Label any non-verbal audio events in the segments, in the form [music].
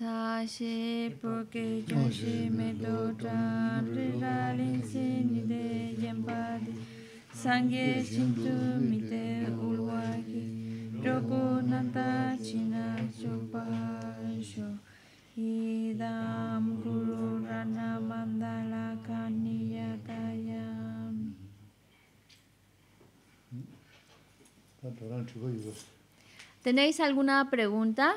sa she po ke me do tra re ra de yen pa de mite shin roku nanta china chupa sho idam guru rana mandala kaniya tayam ¿Tenéis alguna pregunta?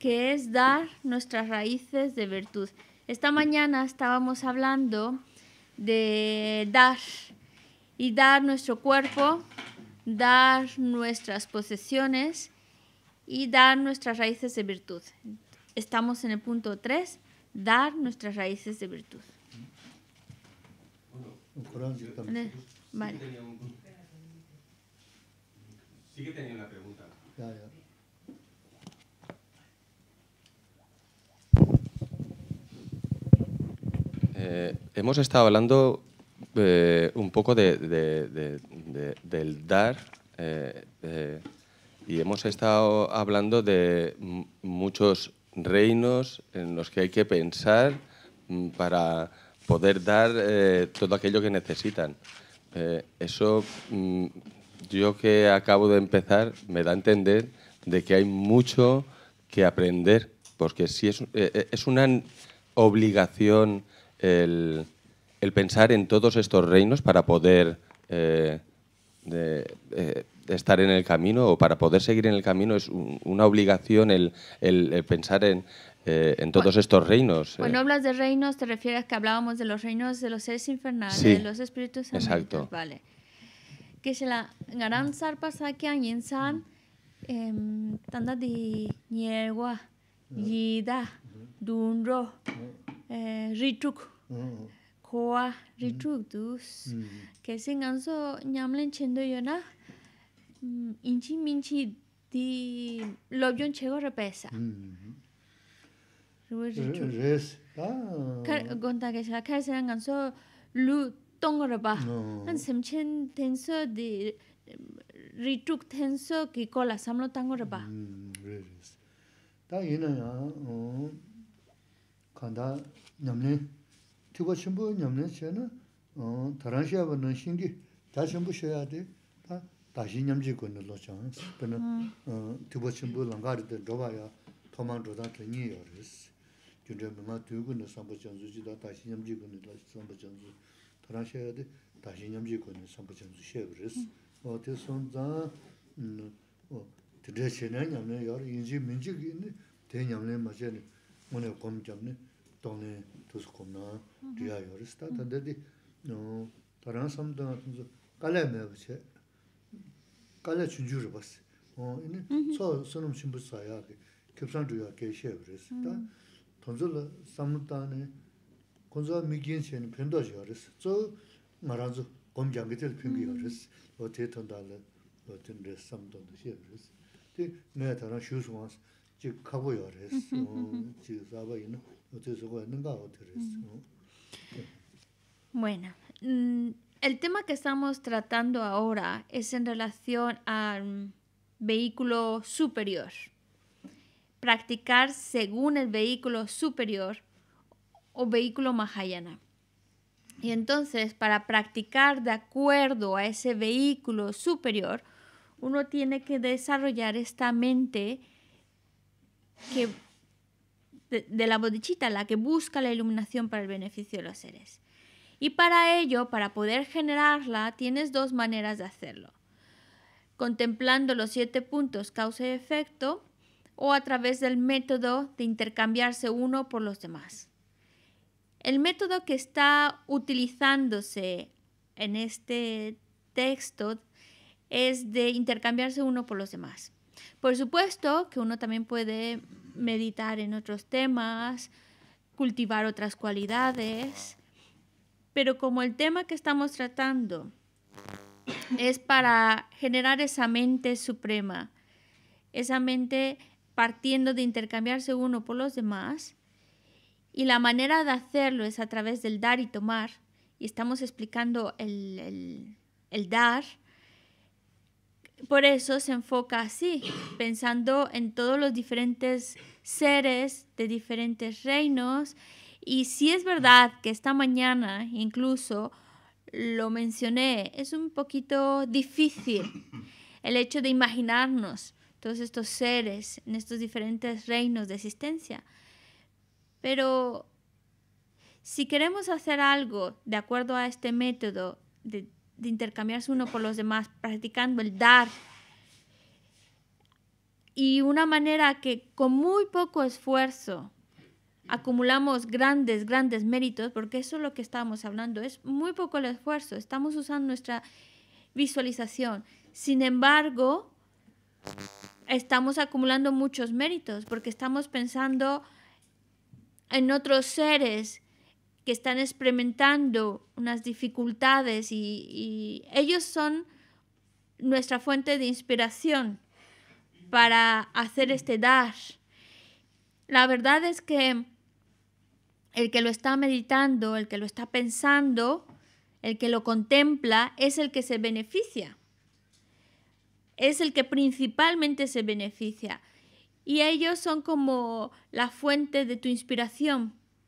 que es dar nuestras raíces de virtud. Esta mañana estábamos hablando de dar y dar nuestro cuerpo, dar nuestras posesiones y dar nuestras raíces de virtud. Estamos en el punto 3, dar nuestras raíces de virtud. Eh, vale. sí que tenía una pregunta. Eh, hemos estado hablando eh, un poco del dar eh, y hemos estado hablando de muchos reinos en los que hay que pensar mm, para poder dar todo aquello que necesitan. eso mm, yo que acabo de empezar me da a entender de que hay mucho que aprender, porque si es una obligación el, pensar en todos estos reinos para poder eh, eh, estar en el camino o para poder seguir en el camino es una obligación el, pensar en, eh, todos estos reinos. Cuando hablas de reinos, te refieres que hablábamos de los reinos de los seres infernales, de los espíritus santos. Exacto. Vale. Que se la garan sarpa a yinsan em, tanda di yida dunro Eh, ritu mm. khoa ritu du mm. ke sing an so nyam len chen do mm, di lo yon chego mm-hmm. re pesa re res ah. ka gonta ke sa ka sa an so lu tong re ba an di rituk ki kola samlo ba ta ya 간다 냠네 두고 신부 냠네 쟤는 어 다른 시아버는 신기 다 신부 쉬어야 돼 다시 냠지 건을 놓자 그러면 어 두고 신부 랑가르도 도와야 도망도다 되니 여러스 그러면 막 두고 다시 냠지 건을 놓자 한번 다른 다시 냠지 건을 한번 전주 쉬어 어 대선다 어 드레시는 냠네 여러 인지 민지기 되냐면 맞아요 오늘 검점네 동네 두스콤나 디아 요리스타 다데디 노 다른 섬도 같은 거 깔래 매버체 어 이네 소 소놈 신부사야 급상 주야 계셔 그랬다 돈절 삼무단에 군사 미긴체는 변도지 그랬어 저 말아주 검장기들 평기 그랬어 어 데이터 달래 어떤 레섬도도 시에 지 가고요 지 잡아 Bueno, mm, el tema que estamos tratando ahora es en relación al vehículo superior. Practicar según el vehículo superior o vehículo mahayana. Y entonces, para practicar de acuerdo a ese vehículo superior, uno tiene que desarrollar esta mente que de, la bodichita, la que busca la iluminación para el beneficio de los seres. Y para ello, para poder generarla, tienes dos maneras de hacerlo. Contemplando los siete puntos causa y efecto o a través del método de intercambiarse uno por los demás. El método que está utilizándose en este texto es de intercambiarse uno por los demás. Por supuesto que uno también puede meditar en otros temas, cultivar otras cualidades. Pero como el tema que estamos tratando es para generar esa mente suprema, esa mente partiendo de intercambiarse uno por los demás, y la manera de hacerlo es a través del dar y tomar, y estamos explicando el, el, el dar, por eso se enfoca así, pensando en todos los diferentes seres de diferentes reinos. Y si es verdad que esta mañana incluso lo mencioné, es un poquito difícil el hecho de imaginarnos todos estos seres en estos diferentes reinos de existencia. Pero si queremos hacer algo de acuerdo a este método de de intercambiarse uno por los demás, practicando el dar. Y una manera que con muy poco esfuerzo acumulamos grandes, grandes méritos, porque eso es lo que estamos hablando, es muy poco el esfuerzo, estamos usando nuestra visualización. Sin embargo, estamos acumulando muchos méritos, porque estamos pensando en otros seres que están experimentando unas dificultades y, ellos son nuestra fuente de inspiración para hacer este Dash. La verdad es que el que lo está meditando, el que lo está pensando, el que lo contempla, es el que se beneficia. Es el que principalmente se beneficia. Y ellos son como la fuente de tu inspiración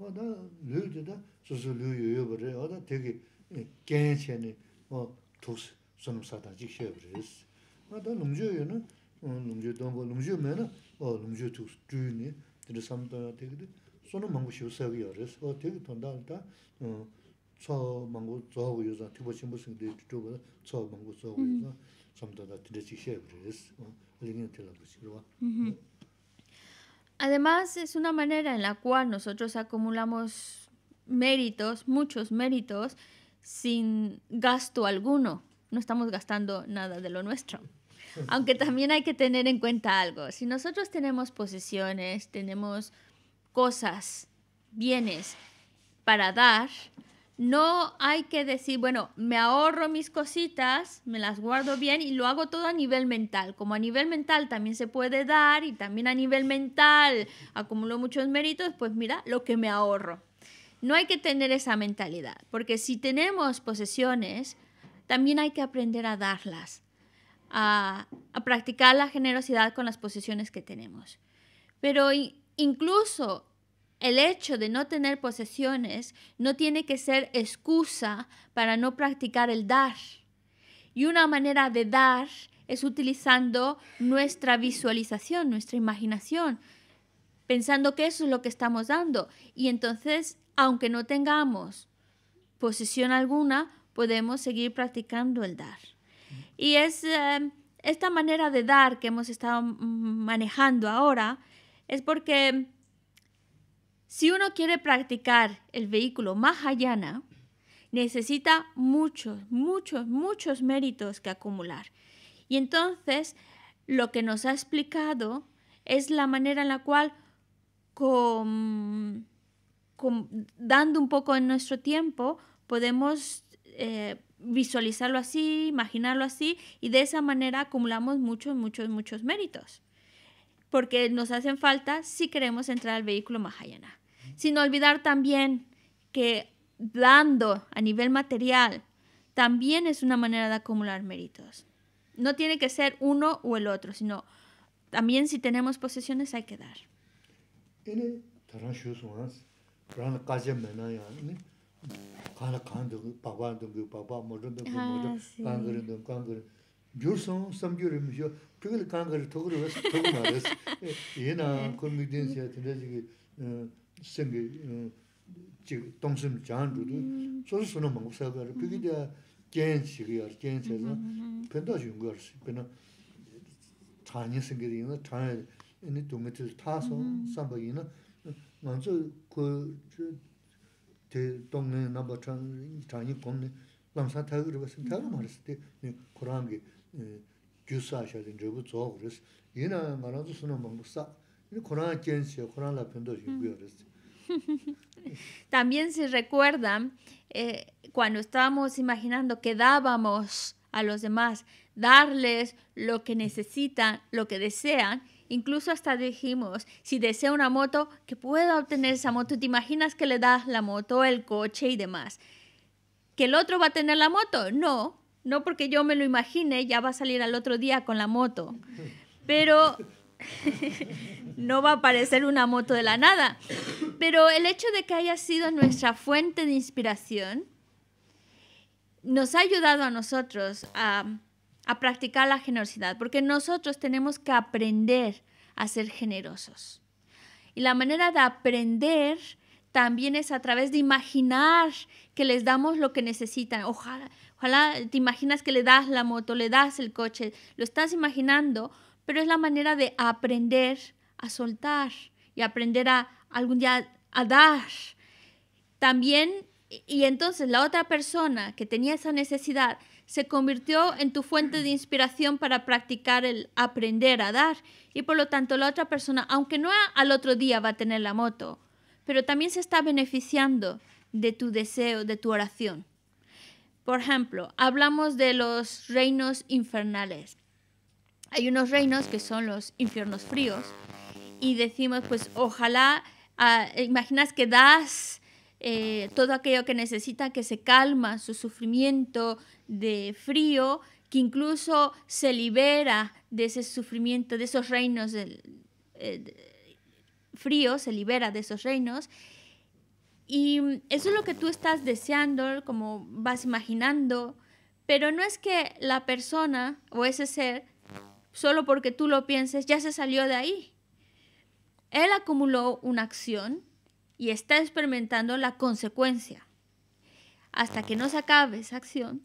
어나 르드다 소소 버려 어다 되게 괜찮네 어 도스 선음사다 지셔 버레스 어다 농주요는 어 농주 동고 농주면은 어 농주 도스 주니 드르 삼다 되게 소는 망고 쉬어서 어 되게 돈다다 어초 망고 저하고 여자 티보 신부승 되게 쪼보다 초 망고 저하고 삼다다 드르 지셔 버레스 어 알리는 틀라고 싶어 Además, es una manera en la cual nosotros acumulamos méritos, muchos méritos, sin gasto alguno. No estamos gastando nada de lo nuestro. Aunque también hay que tener en cuenta algo. Si nosotros tenemos posesiones, tenemos cosas, bienes para dar, no hay que decir, bueno, me ahorro mis cositas, me las guardo bien y lo hago todo a nivel mental. Como a nivel mental también se puede dar y también a nivel mental acumulo muchos méritos, pues mira lo que me ahorro. No hay que tener esa mentalidad, porque si tenemos posesiones, también hay que aprender a darlas, a, practicar la generosidad con las posesiones que tenemos. Pero incluso el hecho de no tener posesiones no tiene que ser excusa para no practicar el dar. Y una manera de dar es utilizando nuestra visualización, nuestra imaginación, pensando que eso es lo que estamos dando. Y entonces, aunque no tengamos posesión alguna, podemos seguir practicando el dar. Mm. Y es eh, esta manera de dar que hemos estado manejando ahora, es porque si uno quiere practicar el vehículo Mahayana, necesita muchos, muchos, muchos méritos que acumular. Y entonces, lo que nos ha explicado es la manera en la cual, con, dando un poco en nuestro tiempo, podemos eh, visualizarlo así, imaginarlo así, y de esa manera acumulamos muchos, muchos, muchos méritos porque nos hacen falta si queremos entrar al vehículo Mahayana. Sin olvidar también que dando a nivel material también es una manera de acumular méritos. No tiene que ser uno o el otro, sino también si tenemos posesiones hay que dar. 줄성 섬규르 미쇼 그걸 강가리 도그르 와서 도그 말았어 예나 커뮤니티에 근데 저기 생기 즉 동심 장주도 소소는 먹고 살거를 그게 겐식이야 겐체서 근데 준 거지 근데 자녀 생기는 자녀 이니 동에들 타서 삼바이나 먼저 그저대 동네 넘버 1 장이 공네 남산 타그르 와서 타고 말았을 때 코랑게 [laughs] También se recuerdan eh, cuando estábamos imaginando que dábamos a los demás, darles lo que necesitan, lo que desean, Incluso hasta dijimos, si desea una moto, que pueda obtener esa moto. ¿Te imaginas que le das la moto, el coche y demás? ¿Que el otro va a tener la moto? No, no porque yo me lo imagine, ya va a salir al otro día con la moto. Pero [laughs] no va a aparecer una moto de la nada. Pero el hecho de que haya sido nuestra fuente de inspiración nos ha ayudado a nosotros a, a practicar la generosidad, porque nosotros tenemos que aprender a ser generosos. Y la manera de aprender también es a través de imaginar que les damos lo que necesitan. Ojalá, Ojalá te imaginas que le das la moto, le das el coche, lo estás imaginando, pero es la manera de aprender a soltar y aprender a algún día a dar. También, y entonces la otra persona que tenía esa necesidad se convirtió en tu fuente de inspiración para practicar el aprender a dar. Y por lo tanto la otra persona, aunque no al otro día va a tener la moto, pero también se está beneficiando de tu deseo, de tu oración. Por ejemplo, hablamos de los reinos infernales. Hay unos reinos que son los infiernos fríos y decimos, pues ojalá, ah, imaginas que das eh, todo aquello que necesita, que se calma su sufrimiento de frío, que incluso se libera de ese sufrimiento, de esos reinos eh, fríos, se libera de esos reinos y mm, eso es lo que tú estás deseando, como vas imaginando, pero no es que la persona o ese ser, solo porque tú lo pienses, ya se salió de ahí. Él acumuló una acción y está experimentando la consecuencia. Hasta que no se acabe esa acción,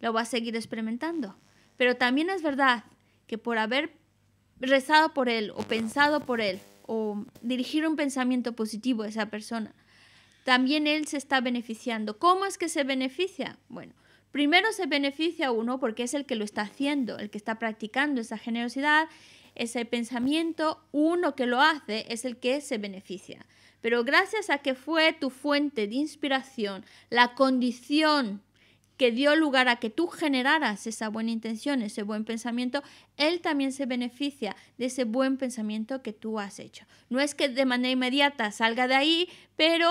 lo va a seguir experimentando. Pero también es verdad que por haber rezado por él o pensado por él o dirigir un pensamiento positivo a esa persona, también él se está beneficiando. ¿Cómo es que se beneficia? Bueno, primero se beneficia uno porque es el que lo está haciendo, el que está practicando esa generosidad, ese pensamiento, uno que lo hace es el que se beneficia. Pero gracias a que fue tu fuente de inspiración, la condición que dio lugar a que tú generaras esa buena intención, ese buen pensamiento, él también se beneficia de ese buen pensamiento que tú has hecho. No es que de manera inmediata salga de ahí, pero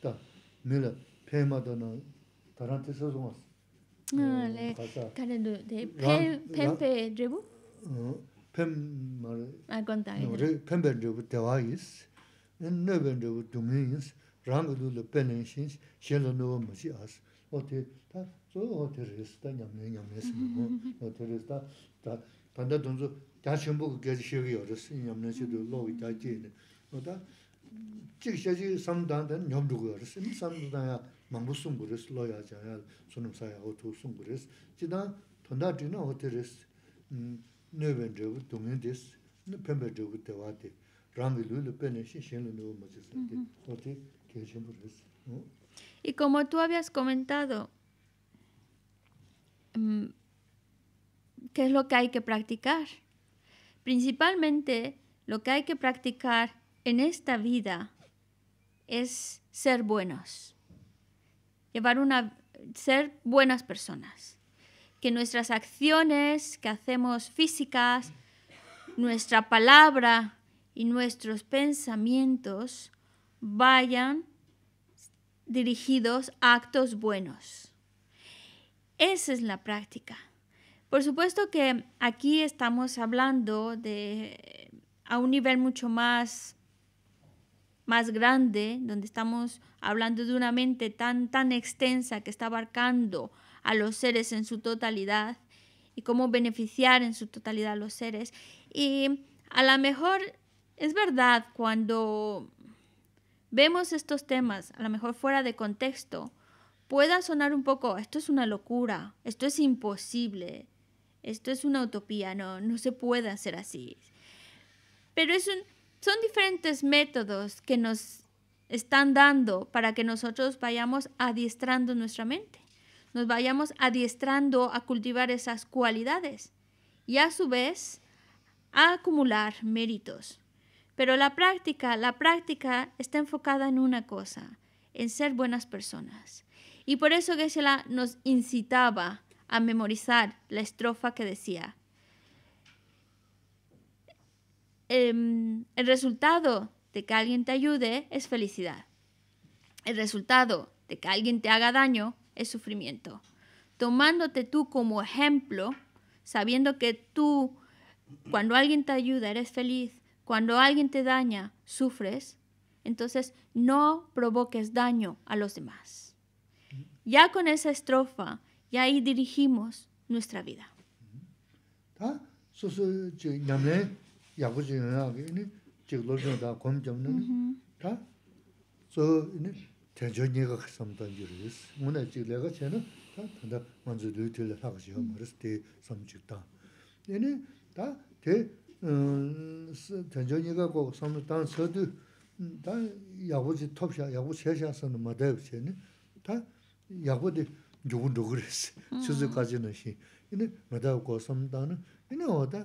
다 밀어 페마도나 다란테 소송어 네 가는데 대 페페 드부 페마를 아 건다 이거 페베 드부 대와이스 인 노벤드 도미니스 랑글루 르 페네신스 젤로노 마시아스 오테 다 소로 호텔에서 [laughs] 다 남는 양에서 다 반다 돈소 다 전부 그게 시기 여러 스님 양에서 다 지는 오다 Y como tú habías comentado, em, ¿qué es lo que hay que practicar? Principalmente, lo que hay que practicar en esta vida es ser buenos, llevar una, ser buenas personas, que nuestras acciones que hacemos físicas, nuestra palabra y nuestros pensamientos vayan dirigidos a actos buenos. Esa es la práctica. Por supuesto que aquí estamos hablando de a un nivel mucho más más grande, donde estamos hablando de una mente tan, tan extensa que está abarcando a los seres en su totalidad y cómo beneficiar en su totalidad a los seres. Y a lo mejor es verdad cuando vemos estos temas, a lo mejor fuera de contexto, pueda sonar un poco, esto es una locura, esto es imposible, esto es una utopía, no, no se puede hacer así. Pero es un, son diferentes métodos que nos están dando para que nosotros vayamos adiestrando nuestra mente, nos vayamos adiestrando a cultivar esas cualidades y a su vez a acumular méritos. Pero la práctica, la práctica está enfocada en una cosa, en ser buenas personas. Y por eso geshe nos incitaba a memorizar la estrofa que decía, Em, el, resultado de que alguien te ayude es felicidad. El resultado de que alguien te haga daño es sufrimiento. Tomándote tú como ejemplo, sabiendo que tú, cuando alguien te ayuda, eres feliz, cuando alguien te daña, sufres, entonces no provoques daño a los demás. Ya con esa estrofa, ya ahí dirigimos nuestra vida. 야구지 연락이니 다 검점는 다 저니 대전이가 갔습니다 이르스 문에 즉 내가 다 단다 먼저 뉴틀 하고 지금 머스 때 섬직다 얘는 다대음스 대전이가 꼭 섬당 서두 다 야부지 톱샤 야부 세샤서는 뭐다 없이니 다 야부디 죽은도 그랬어 수수까지는 시 얘는 뭐다 꼭 섬당은 얘는 어디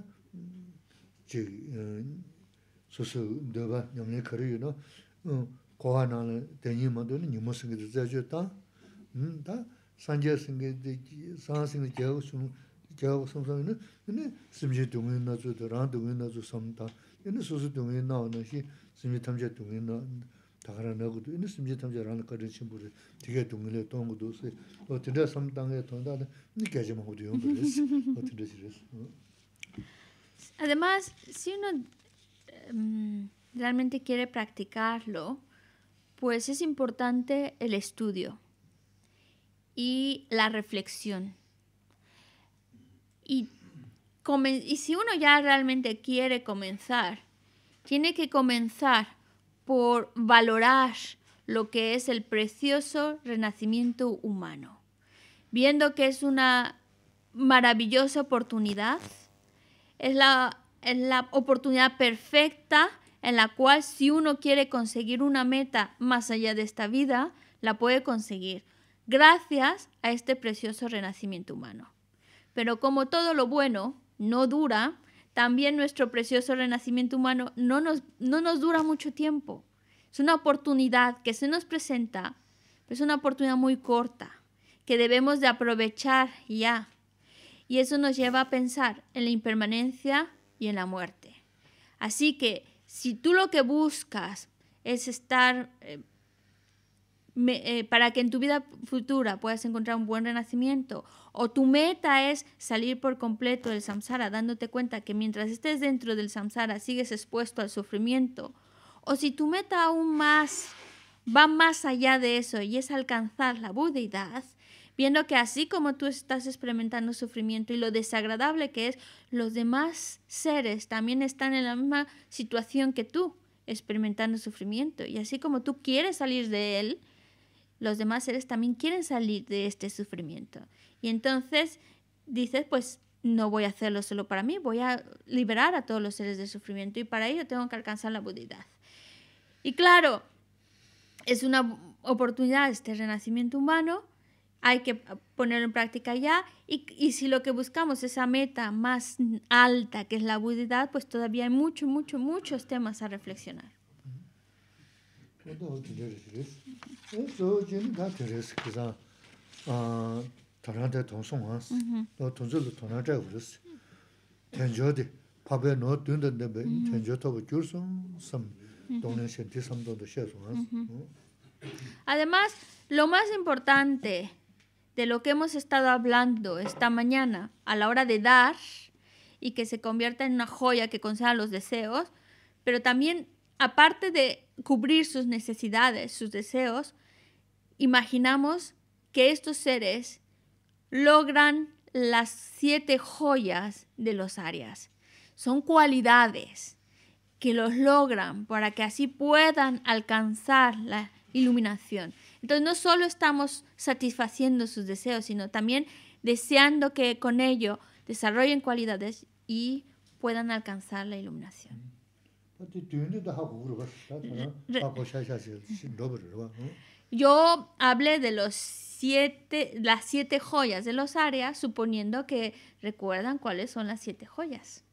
chī sūsū dēba ñamnyā kari yu nō kōhā nāla tēnyī mā tō nī nyūma sīngi dā zā yu tā tā sāngyā 동의나서 dā sāngā sīngi dā gyā gu sūm sāngi nā yu sīmchī dūngi nā tsū tā rāng dūngi nā tsū sāma tā yu nā sūsū dūngi nā wā nā xī sīmchī o o Además, si uno em, realmente quiere practicarlo, pues es importante el estudio y la reflexión. y si uno ya realmente quiere comenzar, tiene que comenzar por valorar lo que es el precioso renacimiento humano, viendo que es una maravillosa oportunidad es la, oportunidad perfecta en la cual si uno quiere conseguir una meta más allá de esta vida, la puede conseguir gracias a este precioso renacimiento humano. Pero como todo lo bueno no dura, también nuestro precioso renacimiento humano no nos, no nos dura mucho tiempo. Es una oportunidad que se nos presenta, pero es una oportunidad muy corta, que debemos de aprovechar ya y eso nos lleva a pensar en la impermanencia y en la muerte. Así que si tú lo que buscas es estar eh, eh, para que en tu vida futura puedas encontrar un buen renacimiento, o tu meta es salir por completo del samsara, dándote cuenta que mientras estés dentro del samsara sigues expuesto al sufrimiento, o si tu meta aún más va más allá de eso y es alcanzar la budeidad, viendo que así como tú estás experimentando sufrimiento y lo desagradable que es, los demás seres también están en la misma situación que tú, experimentando sufrimiento. Y así como tú quieres salir de él, los demás seres también quieren salir de este sufrimiento. Y entonces dices, pues no voy a hacerlo solo para mí, voy a liberar a todos los seres de sufrimiento y para ello tengo que alcanzar la budidad. Y claro, es una oportunidad este renacimiento humano hay que ponerlo en práctica ya. Y, si lo que buscamos es esa meta más alta, que es la budidad, pues todavía hay mucho, mucho, muchos temas a reflexionar. Además, lo más importante de lo que hemos estado hablando esta mañana a la hora de dar y que se convierta en una joya que conceda los deseos, pero también aparte de cubrir sus necesidades, sus deseos, imaginamos que estos seres logran las siete joyas de los Arias. Son cualidades que los logran para que así puedan alcanzar la iluminación. Entonces no solo estamos satisfaciendo sus deseos, sino también deseando que con ello desarrollen cualidades y puedan alcanzar la iluminación. Yo hablé de los siete, las siete joyas de los áreas, suponiendo que recuerdan cuáles son las siete joyas.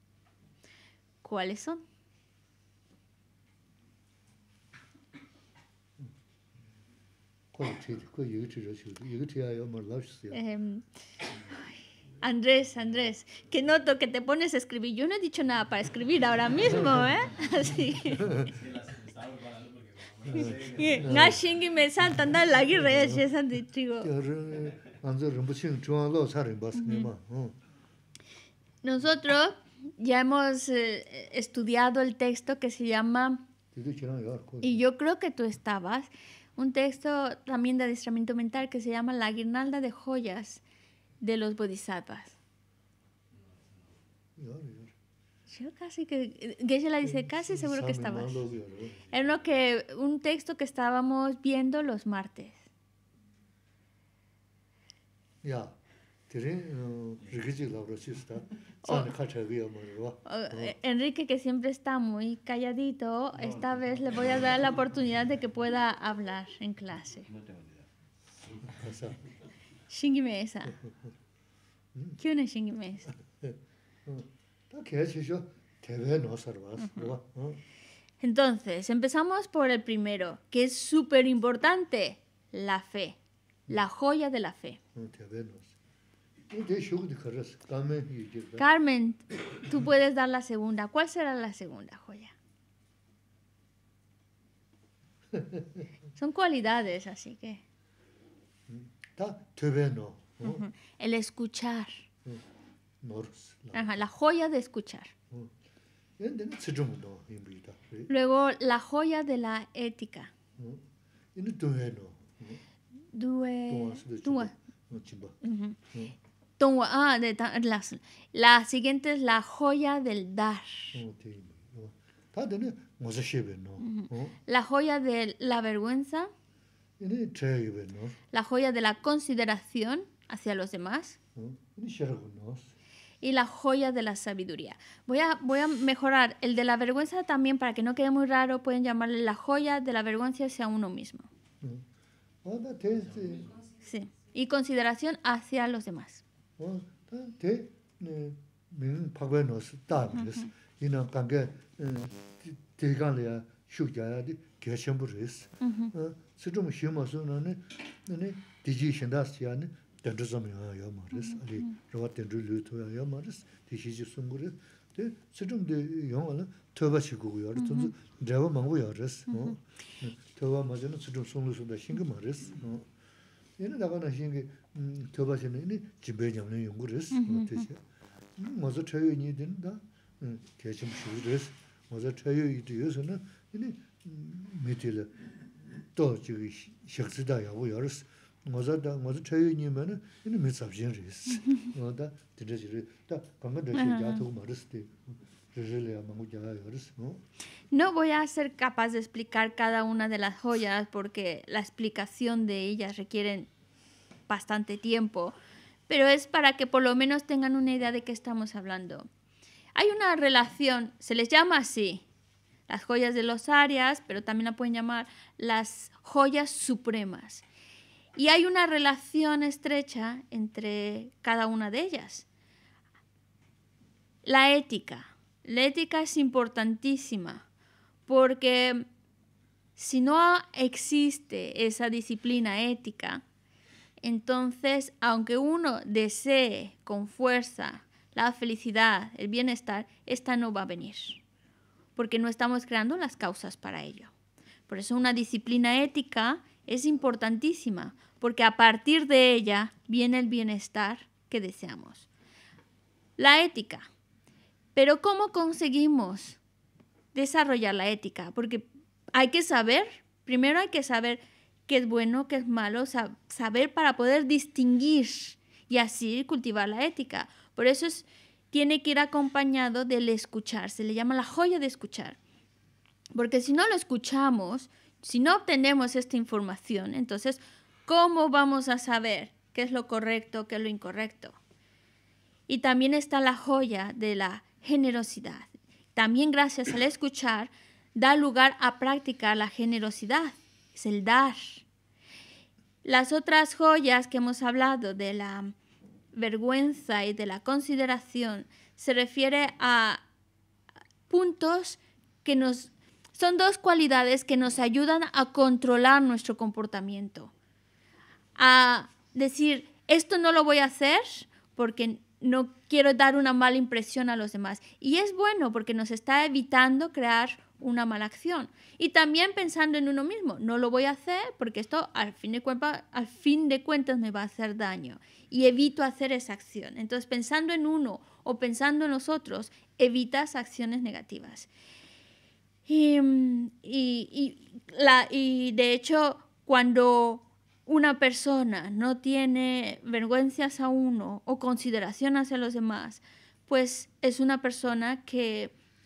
¿Cuáles son? Andrés, Andrés, que noto que te pones a escribir. Yo no he dicho nada para escribir ahora mismo, ¿eh? Nosotros ya hemos eh, estudiado el texto que se llama... Y yo creo que tú estabas un texto también de adiestramiento mental que se llama La guirnalda de joyas de los bodhisattvas. Yo casi que, Geisha la dice, casi seguro que estaba Era que, un texto que estábamos viendo los martes. Ya. Enrique, que siempre está muy calladito, esta vez le voy a dar la oportunidad de que pueda hablar en clase. Shingi Mesa. ¿Quién es Mesa? Entonces, empezamos por el primero, que es súper importante, la fe, la joya de la fe. Carmen, tú puedes dar la segunda. ¿Cuál será la segunda joya? Son cualidades, así que. El escuchar. Mm. la joya de escuchar. Mm. Luego la joya de la ética. Mm. Due la siguiente es la joya del dar. La joya de la vergüenza. La joya de la consideración hacia los demás. Y la joya de la sabiduría. Voy a, voy a mejorar el de la vergüenza también para que no quede muy raro. Pueden llamarle la joya de la vergüenza hacia uno mismo. Sí. Y consideración hacia los demás. 어? tei minin pagwaay noos daag riz. Yinaa kanga teigaanla yaa, shug yaa yaa di, kiaa chambur riz. Tsu trum shing maa sunaani, dijii shindaas yaa, dendruzaam yaa yaa maa riz. Aalii rawat dendru luu tuyaa yaa maa riz. Ti shiji sungu riz. Ti, tsu trum no? voy a ser capaz de explicar cada una de las joyas porque la explicación de ellas requieren bastante tiempo, pero es para que por lo menos tengan una idea de qué estamos hablando. Hay una relación, se les llama así, las joyas de los Arias, pero también la pueden llamar las joyas supremas. Y hay una relación estrecha entre cada una de ellas. La ética. La ética es importantísima porque si no existe esa disciplina ética, entonces, aunque uno desee con fuerza la felicidad, el bienestar, esta no va a venir, porque no estamos creando las causas para ello. Por eso una disciplina ética es importantísima, porque a partir de ella viene el bienestar que deseamos. La ética. Pero ¿cómo conseguimos desarrollar la ética? Porque hay que saber, primero hay que saber qué es bueno, qué es malo, saber para poder distinguir y así cultivar la ética. Por eso es, tiene que ir acompañado del escuchar, se le llama la joya de escuchar. Porque si no lo escuchamos, si no obtenemos esta información, entonces, ¿cómo vamos a saber qué es lo correcto, qué es lo incorrecto? Y también está la joya de la generosidad. También gracias al escuchar da lugar a practicar la generosidad es el dar. Las otras joyas que hemos hablado de la vergüenza y de la consideración se refiere a puntos que nos son dos cualidades que nos ayudan a controlar nuestro comportamiento. A decir, esto no lo voy a hacer porque no quiero dar una mala impresión a los demás. Y es bueno porque nos está evitando crear una mala acción. Y también pensando en uno mismo, no lo voy a hacer porque esto al fin de, cuentas, al fin de cuentas me va a hacer daño y evito hacer esa acción. Entonces, pensando en uno o pensando en los otros, evitas acciones negativas. Em, y, la, y de hecho, cuando una persona no tiene vergüenzas a uno o consideración hacia los demás, pues es una persona que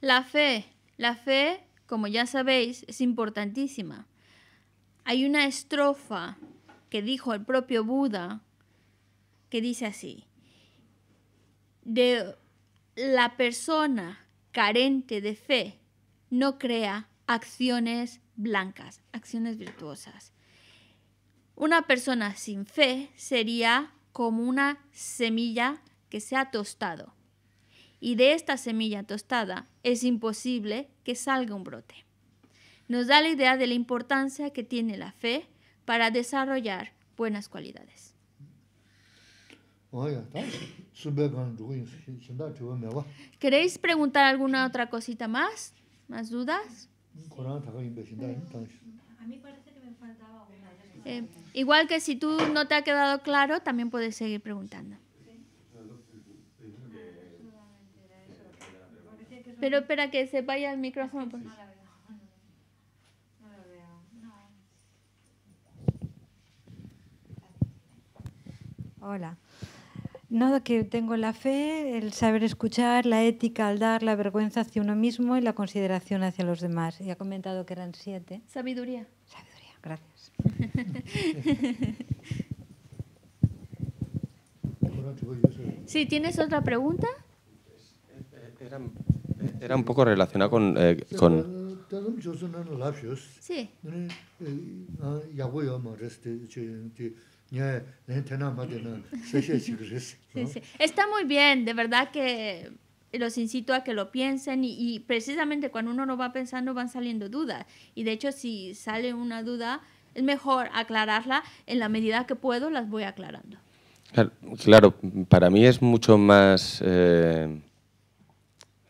La fe, la fe, como ya sabéis, es importantísima. Hay una estrofa que dijo el propio Buda que dice así: De la persona carente de fe no crea acciones blancas, acciones virtuosas. Una persona sin fe sería como una semilla que se ha tostado. Y de esta semilla tostada es imposible que salga un brote. Nos da la idea de la importancia que tiene la fe para desarrollar buenas cualidades. ¿Queréis preguntar alguna otra cosita más? ¿Más dudas? igual que si tú no te ha quedado claro, también puedes seguir preguntando. Pero espera que se vaya el micrófono. Pues. Hola. Nada, que tengo la fe, el saber escuchar, la ética al dar, la vergüenza hacia uno mismo y la consideración hacia los demás. Y ha comentado que eran siete. Sabiduría. Sabiduría, gracias. [laughs] sí, ¿tienes otra pregunta? Era, un poco relacionada con... Eh, con... Sí. Eh, ah, Está muy bien, de verdad que los incito a que lo piensen y, precisamente cuando uno no va pensando van saliendo dudas. Y de hecho si sale una duda es mejor aclararla en la medida que puedo, las voy aclarando. Claro, para mí es mucho más eh,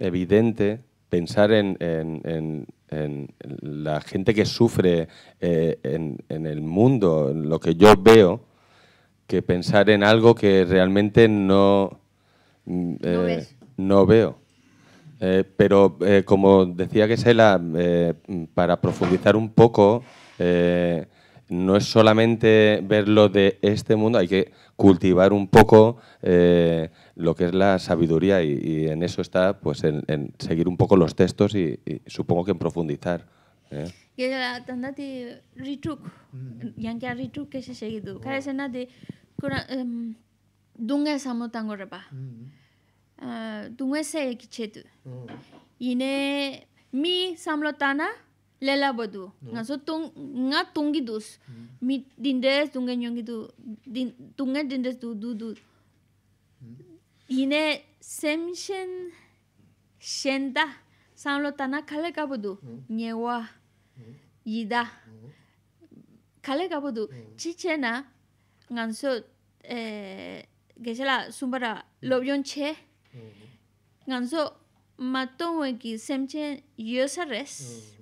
evidente pensar en, en, en, la gente que sufre eh, en, el mundo, lo que yo veo, que pensar en algo que realmente no, mm, eh, no, veo. Eh, pero eh, como decía Gesela, para profundizar un poco, no es solamente ver lo de este mundo, hay que cultivar un poco lo que es la sabiduría y, en eso está pues en, seguir un poco los textos y, supongo que en profundizar. Gesela, rituk, rituk que se kuran um, dunga samu tango raba ine mi samlo lela bodu nga so nga tungi mi dindes dunga nyongi du dindes du ine semshen shenda samlo kale ka nyewa yida kale chichena nga so ee... gece la sumba ra lob yon che nganzo matongwe ki sem che yoyosa res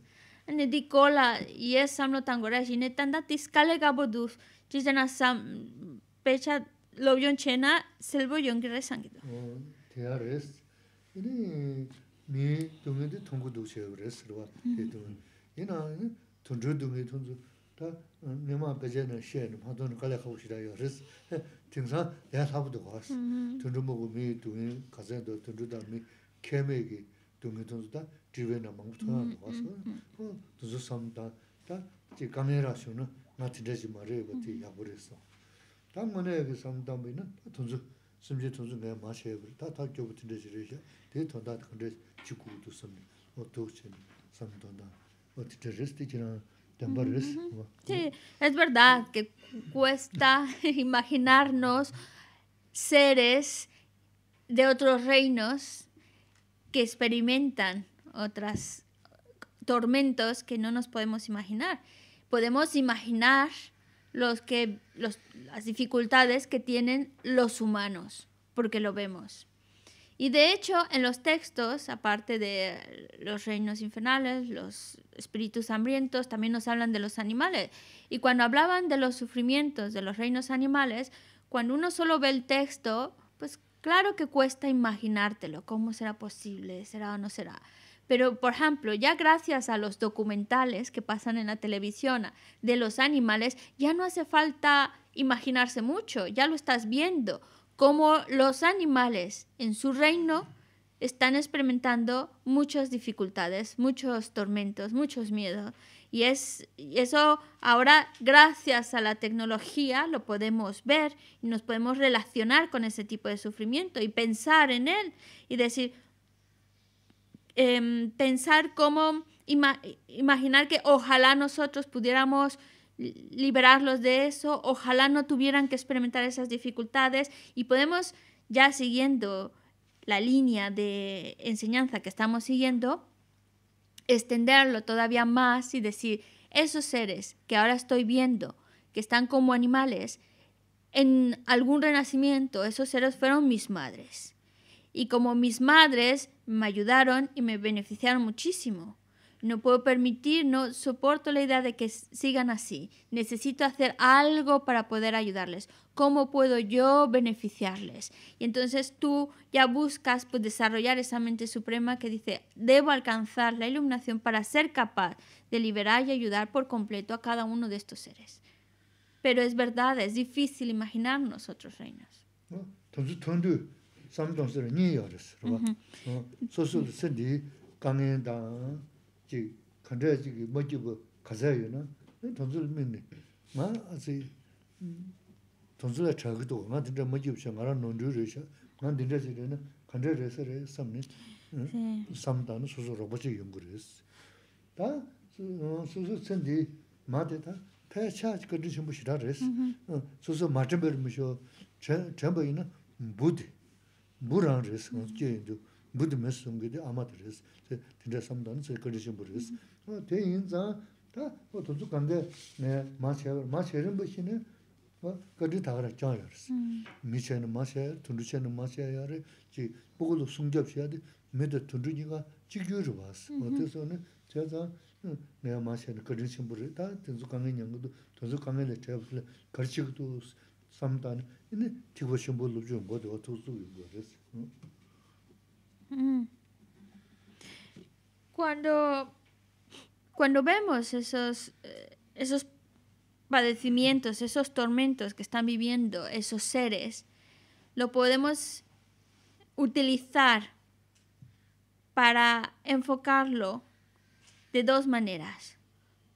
ane di kola yes samlo tangora ra jine tanda tiskale gabo du chi sam pecha lob yon che na selbo yonki resangido oon, tena res iniii... mii domen de tongo du che res lo wa hei domen inaa, iniii, tongchoo domen nima 배제는 na xie, ma zon kala xa wuxi dayo riz, ting san dhaya sabu dhukwa xa, tundru mugu mi dungi kazen do, tundru da mi kye mei ki dungi tundru da, dhiwe na mangu tuna dhukwa xa, dhuzu sam da, da ji kame ra xiong na, nga tindaji ma rei Sí, es verdad que cuesta [laughs] imaginarnos seres de otros reinos que experimentan otras tormentos que no nos podemos imaginar. Podemos imaginar los que, las dificultades que tienen los humanos, porque lo vemos. Y de hecho, en los textos, aparte de los reinos infernales, los espíritus hambrientos, también nos hablan de los animales. Y cuando hablaban de los sufrimientos de los reinos animales, cuando uno solo ve el texto, pues claro que cuesta imaginártelo, cómo será posible, será o no será. Pero, por ejemplo, ya gracias a los documentales que pasan en la televisión de los animales, ya no hace falta imaginarse mucho, ya lo estás viendo como los animales en su reino están experimentando muchas dificultades, muchos tormentos, muchos miedos. Y es, eso ahora, gracias a la tecnología, lo podemos ver y nos podemos relacionar con ese tipo de sufrimiento y pensar en él y decir, em, pensar cómo, imaginar que ojalá nosotros pudiéramos liberarlos de eso, ojalá no tuvieran que experimentar esas dificultades y podemos, ya siguiendo la línea de enseñanza que estamos siguiendo, extenderlo todavía más y decir, esos seres que ahora estoy viendo, que están como animales, en algún renacimiento esos seres fueron mis madres. Y como mis madres me ayudaron y me beneficiaron muchísimo. No puedo permitir, no soporto la idea de que sigan así. Necesito hacer algo para poder ayudarles. ¿Cómo puedo yo beneficiarles? Y entonces tú ya buscas pues, desarrollar esa mente suprema que dice, debo alcanzar la iluminación para ser capaz de liberar y ayudar por completo a cada uno de estos seres. Pero es verdad, es difícil imaginarnos nosotros reinos. chi kandraya chi ki ma chi bu kazaya yu na, tanzul mingi, ma zi tanzula chagadu, nga dindra ma chi bu sha, nga ra nondru ri sha, nga dindra zi ri na kandraya ri 소소 ri samni, hmm? samda na susu roba chi yungu hmm, mm-hmm. hmm, mm-hmm. jayi ndu. budi mes 아마드레스 di amad res, tinday samdani tsay kardishin bu res. Ah, Ten yin zan, ta otuzu kande ma shayar, ma shayarin bu xini kardi tagara jan yar res. Hmm. Mi shayani ma shayar, tundu shayani ma shayar yar, chi bukulu sungyab shayadi, me da tundu nyinga chik yur was. Ote soni, tsay zan, nyangadu, samdani, Mm. Cuando, cuando vemos esos, eh, esos padecimientos, esos tormentos que están viviendo esos seres, lo podemos utilizar para enfocarlo de dos maneras.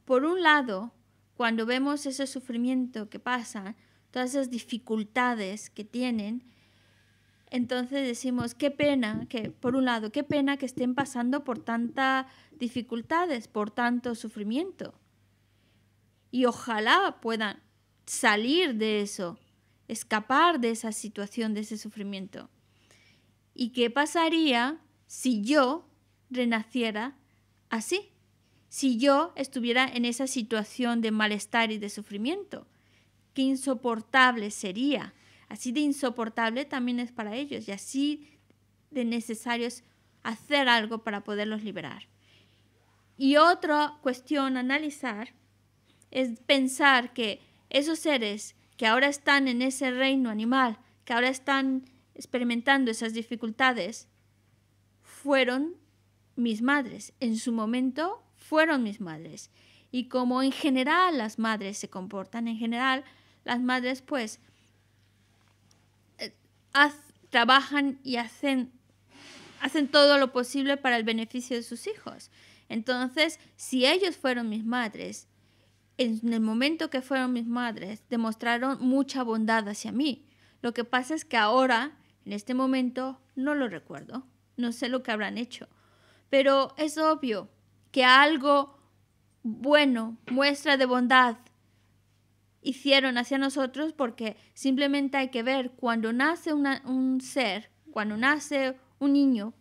Por un lado, cuando vemos ese sufrimiento que pasa, todas esas dificultades que tienen, entonces decimos, qué pena que, por un lado, qué pena que estén pasando por tantas dificultades, por tanto sufrimiento. Y ojalá puedan salir de eso, escapar de esa situación, de ese sufrimiento. ¿Y qué pasaría si yo renaciera así? Si yo estuviera en esa situación de malestar y de sufrimiento. Qué insoportable sería Así de insoportable también es para ellos y así de necesario es hacer algo para poderlos liberar. Y otra cuestión a analizar es pensar que esos seres que ahora están en ese reino animal, que ahora están experimentando esas dificultades, fueron mis madres. En su momento fueron mis madres. Y como en general las madres se comportan, en general las madres pues trabajan y hacen, hacen todo lo posible para el beneficio de sus hijos. Entonces, si ellos fueron mis madres, en el momento que fueron mis madres, demostraron mucha bondad hacia mí. Lo que pasa es que ahora, en este momento, no lo recuerdo. No sé lo que habrán hecho. Pero es obvio que algo bueno, muestra de bondad hicieron hacia nosotros porque simplemente hay que ver cuando nace un ser, cuando nace un niño,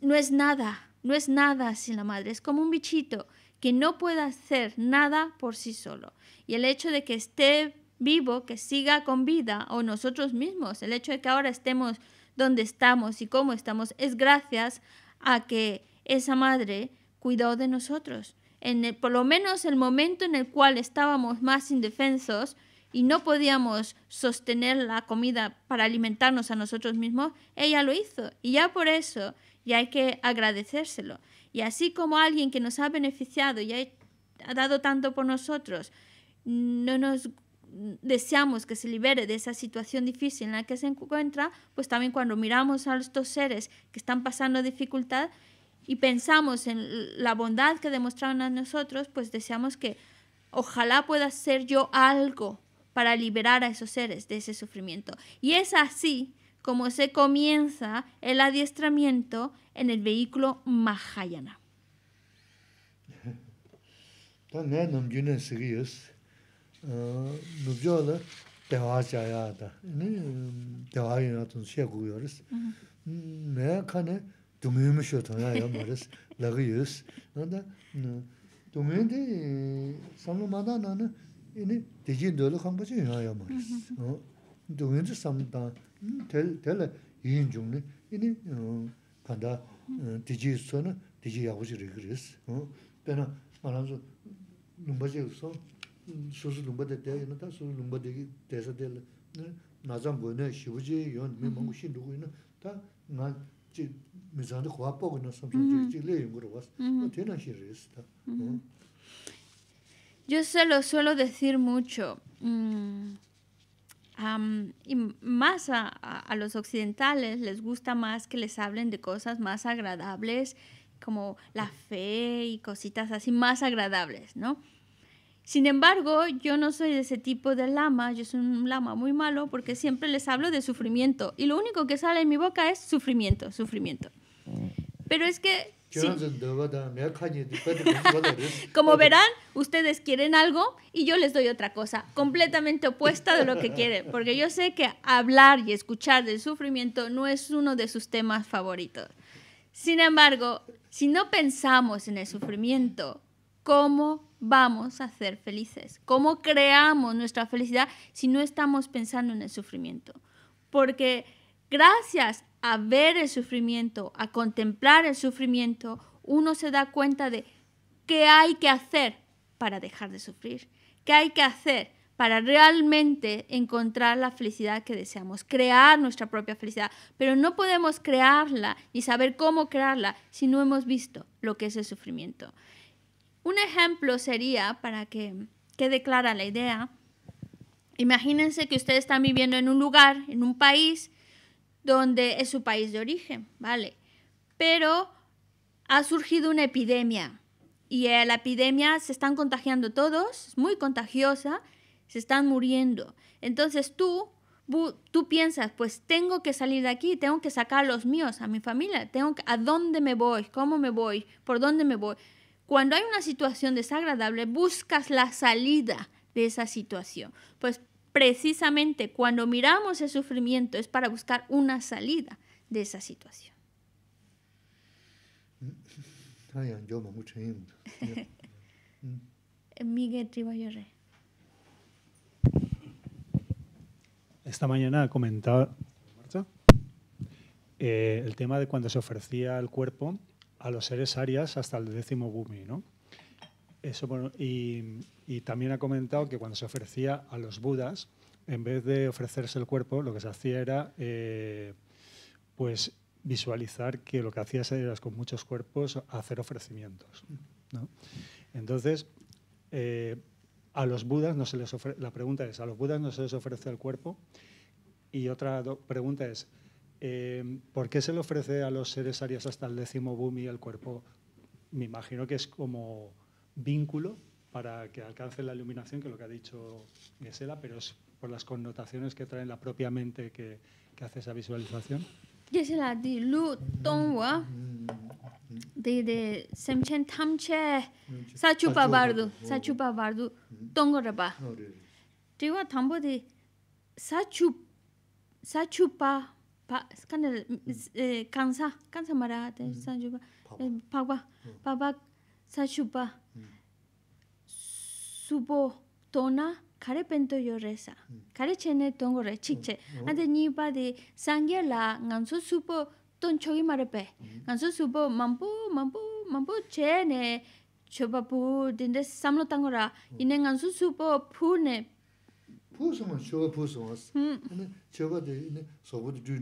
no es nada, no es nada sin la madre, es como un bichito que no puede hacer nada por sí solo. Y el hecho de que esté vivo, que siga con vida, o nosotros mismos, el hecho de que ahora estemos donde estamos y cómo estamos, es gracias a que esa madre cuidó de nosotros por lo menos el momento en el cual estábamos más indefensos y no podíamos sostener la comida para alimentarnos a nosotros mismos, ella lo hizo. Y ya por eso, ya hay que agradecérselo. Y así como alguien que nos ha beneficiado y ha dado tanto por nosotros, no nos deseamos que se libere de esa situación difícil en la que se encuentra, pues también cuando miramos a estos seres que están pasando dificultad, y pensamos en la bondad que demostraron a nosotros, pues deseamos que ojalá pueda ser yo algo para liberar a esos seres de ese sufrimiento. Y es así como se comienza el adiestramiento en el vehículo Mahayana. [laughs] dōmyōmi shō tōngyā yō mōres, lāgī yōs. Dōmyōmi dī sāmlō mādā nā nā, inī dējī ndōla khāngbāchī yō yō mōres. Dōmyōmi dī sāmlō tā, tēla yīn chōng nī, inī kāndā dējī sō nā, dējī yāgōchī rīgī rīs. Pēnā mārā sō, lūmbāchī yō sō, sōsū lūmbātē tē, inā tā sōsū lūmbātē kī tēsā tēla, nā Yo se lo suelo decir mucho, y más a, los occidentales les gusta más que les hablen de cosas más agradables, como la fe y cositas así más agradables, ¿no? Sin embargo, yo no soy de ese tipo de lama, yo soy un lama muy malo porque siempre les hablo de sufrimiento y lo único que sale en mi boca es sufrimiento, sufrimiento. Mm. Pero es que... [laughs] Como verán, ustedes quieren algo y yo les doy otra cosa, completamente opuesta de lo que quieren, porque yo sé que hablar y escuchar del sufrimiento no es uno de sus temas favoritos. Sin embargo, si no pensamos en el sufrimiento, ¿Cómo vamos a ser felices? ¿Cómo creamos nuestra felicidad si no estamos pensando en el sufrimiento? Porque gracias a ver el sufrimiento, a contemplar el sufrimiento, uno se da cuenta de qué hay que hacer para dejar de sufrir, qué hay que hacer para realmente encontrar la felicidad que deseamos, crear nuestra propia felicidad. Pero no podemos crearla y saber cómo crearla si no hemos visto lo que es el sufrimiento. Un ejemplo sería, para que quede clara la idea, imagínense que ustedes están viviendo en un lugar, en un país, donde es su país de origen, ¿vale? Pero ha surgido una epidemia y a la epidemia se están contagiando todos, es muy contagiosa, se están muriendo. Entonces tú, tú piensas, pues tengo que salir de aquí, tengo que sacar a los míos, a mi familia, tengo que, ¿a dónde me voy? ¿Cómo me voy? ¿Por dónde me voy? Cuando hay una situación desagradable, buscas la salida de esa situación. Pues precisamente cuando miramos el sufrimiento es para buscar una salida de esa situación. Mm. [laughs] Miguel Esta mañana comentaba eh, el tema de cuando se ofrecía el cuerpo a los seres arias hasta el décimo bumi, Eso, y, también ha comentado que cuando se ofrecía a los budas, en vez de ofrecerse el cuerpo, lo que se hacía era eh, pues visualizar que lo que hacías era con muchos cuerpos hacer ofrecimientos. Entonces, eh, a los budas no se les la pregunta es, ¿a los budas no se les ofrece el cuerpo? Y otra pregunta es, eh, ¿por qué se le ofrece a los seres arias hasta el décimo bumi el cuerpo? Me imagino que es como vínculo para que alcance la iluminación, que es lo que ha dicho Gesela, pero es por las connotaciones que trae la propia mente que, que hace esa visualización. Gesela, di lu tongwa, de de semchen tamche, sachupa bardu, sachupa oh. bardu, tongo reba. Tiwa oh, tambo de sachupa pa eh, kansa, kansa mara, mm. mm. Mm. pa waa, pa waa, saa supa, supo tona kare pento yore saa, kare che ne tongore, chik che. A de de sangya laa, ngan supo ton chogi mara pe, supo dinde samlo tangora, ine supo 쇼 근데 되네.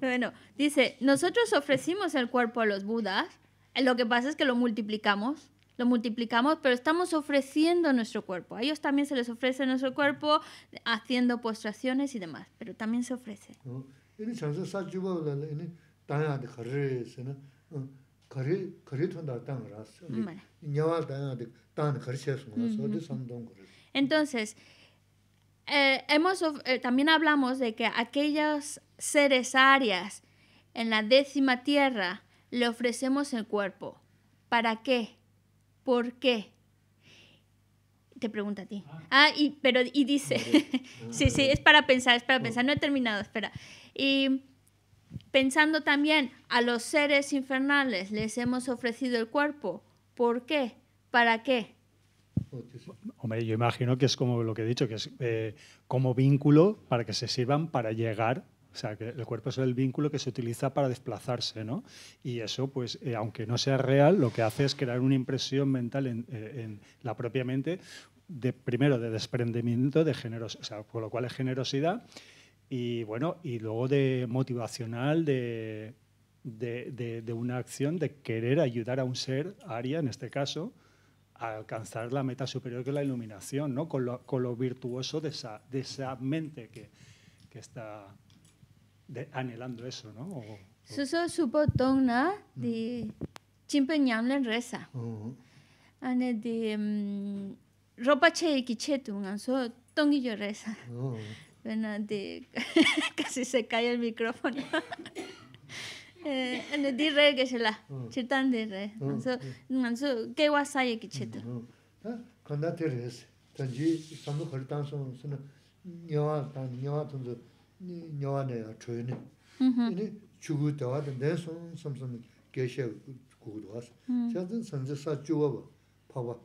Bueno, dice, nosotros ofrecimos el cuerpo a los budas. Eh, lo que pasa es que lo multiplicamos. Lo multiplicamos, pero estamos ofreciendo nuestro cuerpo. A ellos también se les ofrece nuestro cuerpo haciendo postraciones y demás, pero también se ofrece. Entonces eh, hemos eh, también hablamos de que aquellos seres arias en la décima tierra le ofrecemos el cuerpo. ¿Para qué? ¿Por qué? Te pregunta a ti. Ah, ah y, pero, y dice, [laughs] sí, sí, es para pensar, es para oh. pensar, no he terminado, espera. Y Pensando también a los seres infernales, les hemos ofrecido el cuerpo. ¿Por qué? ¿Para qué? yo imagino que es como lo que he dicho, que es eh, como vínculo para que se sirvan para llegar o sea, que el cuerpo es el vínculo que se utiliza para desplazarse, ¿no? Y eso, pues, eh, aunque no sea real, lo que hace es crear una impresión mental en, eh, la propia mente, de, primero de desprendimiento, de lo cual es generosidad, y bueno, y luego de motivacional, de, de, de, una acción, de querer ayudar a un ser, Aria en este caso, a alcanzar la meta superior que es la iluminación, ¿no? con, lo, con virtuoso de esa, de esa mente que, que está anhelando eso. ¿no? O, Suso supo tona de chimpeñamlen reza. Ane de mm, ropa che y tongi yo reza. Bueno, de, casi se cae el micrófono. eh, en el dire que se la, hmm. chitan de re. Manso, ¿qué guasa hay aquí, chito? Cuando te res, tan ji, samu kharitan son, sino, nyawa, tan nyawa, tan zo, nyawa a choy ne. Mm-hmm. Ini, chugu te wa, tan den son, sam sam, geshe, kukudu was. Mm-hmm. Chia zin, san zi sa pa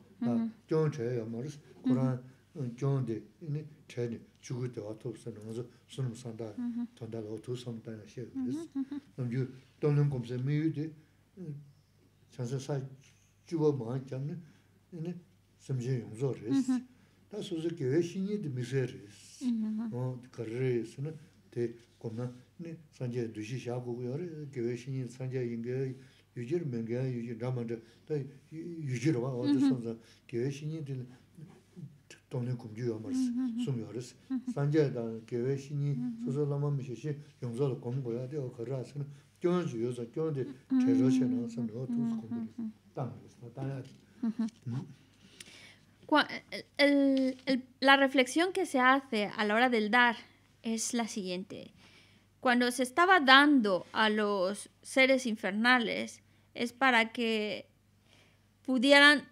ān kion dē, āni, tēni, chūgū tē wātōp sēn, ān sō sunum sāndā, tōndā lōtū sāndā yā shēw rēs. Sām jū, tōn lōm kōm sē mī yu dē, chānsa sā chūbō māñi chan nē, sēm jē yōngzō rēs. Tā sō sō kio wēshini dē mizē rēs, kari rē sō nē, tē kōm nā, 동네 kumju yomars sumyoris. Sanjaya dan gewe shini susu lama mishishi yongzol kumgu ya deo kara asana gyon ju yoza, gyon de chero she na san yo tus kumgu tangiris, na tanya. El, el, la reflexión que se hace a la hora del dar es la siguiente. Cuando se estaba dando a los seres infernales es para que pudieran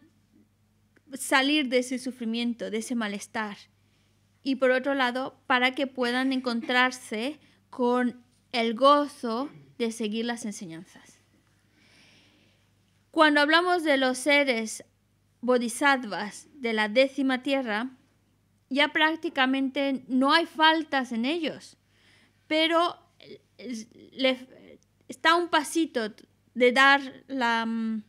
salir de ese sufrimiento, de ese malestar. Y por otro lado, para que puedan encontrarse con el gozo de seguir las enseñanzas. Cuando hablamos de los seres bodhisattvas de la décima tierra, ya prácticamente no hay faltas en ellos, pero está un pasito de dar la mm,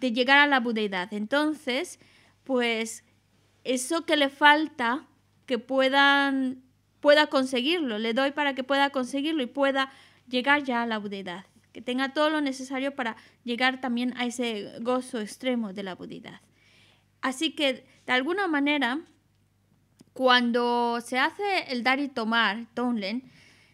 de llegar a la budeidad. Entonces, pues eso que le falta, que puedan, pueda conseguirlo, le doy para que pueda conseguirlo y pueda llegar ya a la budeidad, que tenga todo lo necesario para llegar también a ese gozo extremo de la budeidad. Así que, de alguna manera, cuando se hace el dar y tomar, tonlen,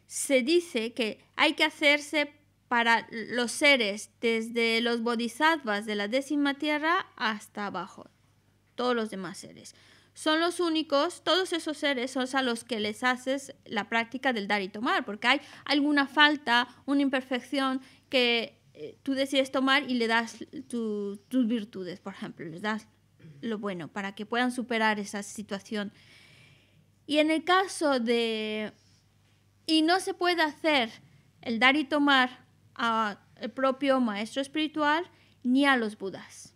se dice que hay que hacerse para los seres desde los bodhisattvas de la décima tierra hasta abajo, todos los demás seres. Son los únicos, todos esos seres son a los que les haces la práctica del dar y tomar, porque hay alguna falta, una imperfección que eh, tú decides tomar y le das tus virtudes, por ejemplo, les das lo bueno para que puedan superar esa situación. Y en el caso de... Y no se puede hacer el dar y tomar el propio maestro espiritual ni a los budas.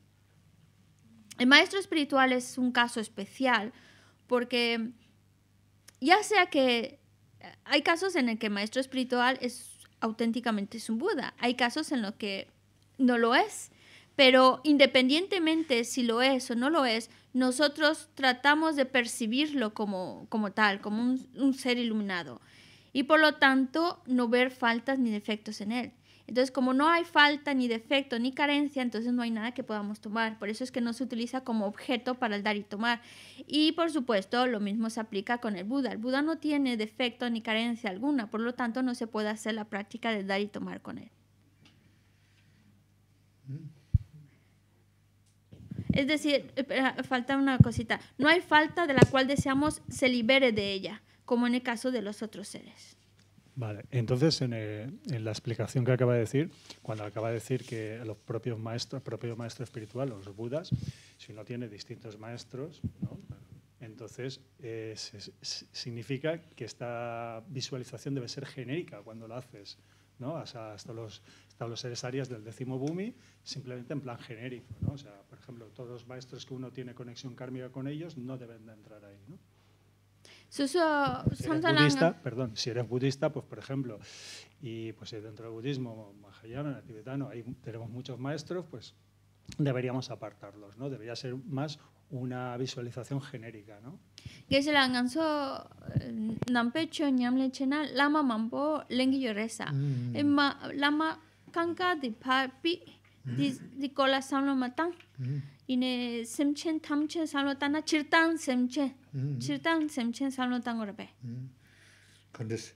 El maestro espiritual es un caso especial porque ya sea que hay casos en el que el maestro espiritual es auténticamente es un Buda, hay casos en los que no lo es, pero independientemente si lo es o no lo es, nosotros tratamos de percibirlo como, tal, como un ser iluminado, y por lo tanto no ver faltas ni defectos en él. Entonces, como no hay falta, ni defecto, ni carencia, entonces no hay nada que podamos tomar. Por eso es que no se utiliza como objeto para el dar y tomar. Y por supuesto, lo mismo se aplica con el Buda. El Buda no tiene defecto ni carencia alguna, por lo tanto, no se puede hacer la práctica de dar y tomar con él. Es decir, falta una cosita. No hay falta de la cual deseamos se libere de ella, como en el caso de los otros seres. Vale, entonces eh, en, la explicación que acaba de decir, cuando acaba de decir que los propios maestros, propio maestro espiritual, los budas, si uno tiene distintos maestros, entonces significa que esta visualización debe ser genérica cuando lo haces, ¿no? hasta los hasta los seres arias del décimo bumi, simplemente en plan genérico, ¿no? O sea, por ejemplo, todos los maestros que uno tiene conexión kármica con ellos no deben de entrar ahí, ¿no? Pues si eres budista, perdón, si eres budista, pues por ejemplo, y pues dentro del budismo mahayana, tibetano, ahí tenemos muchos maestros, pues deberíamos apartarlos, ¿no? Debería ser más una visualización genérica, ¿no? Que se la enganzó eh, nampecho ñamle chena lama Mambo, lengi yoresa. Mm. Eh, lama kanka di papi di kola samlo matang mm. 이네 샘첸 탐첸 살로 따나 칠당 샘첸 칠당 샘첸 살로 따 거라베 컨데스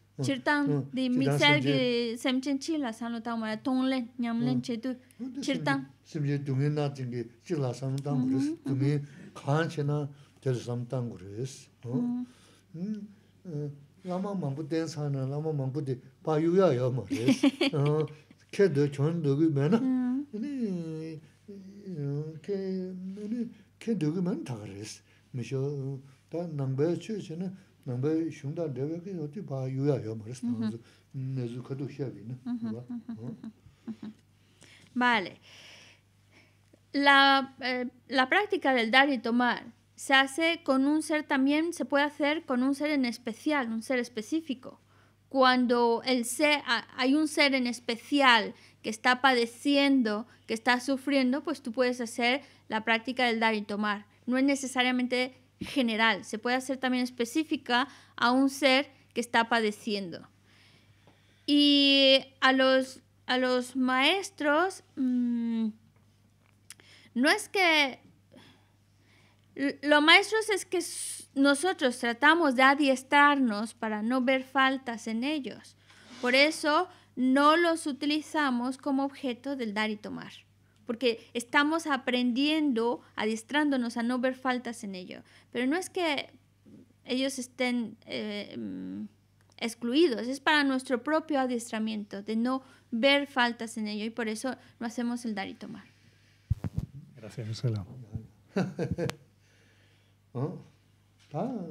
디 미셀기 샘첸 칠라 살로 따 마야 동레 냠레 제두 칠당 심제 동에 나진 게 칠라 살로 따 거스 동에 칸체나 될 삼당 거스 어 라마 사나 된사나 라마 망부디 바유야 여머 어 캐드 존도기 매나 음 kē kē dōgī mēn tā kā rēs mē shō tā nāngbē chē chē ¿no? nāngbē shūng tā kē yō tī bā yō yā yō mā Vale la, eh, la práctica del dar y tomar se hace con un ser también, se puede hacer con un ser en especial, un ser específico. Cuando el ser, hay un ser en especial que está padeciendo, que está sufriendo, pues tú puedes hacer la práctica del dar y tomar. No es necesariamente general, se puede hacer también específica a un ser que está padeciendo. Y a los, a los maestros, mm, no es que... Los maestros es que nosotros tratamos de adiestrarnos para no ver faltas en ellos. Por eso no los utilizamos como objeto del dar y tomar, porque estamos aprendiendo, adiestrándonos a no ver faltas en ello. Pero no es que ellos estén eh, mm, excluidos, es para nuestro propio adiestramiento, de no ver faltas en ello, y por eso no hacemos el dar y tomar. Gracias, [laughs] ¿Ah? ¿Ah?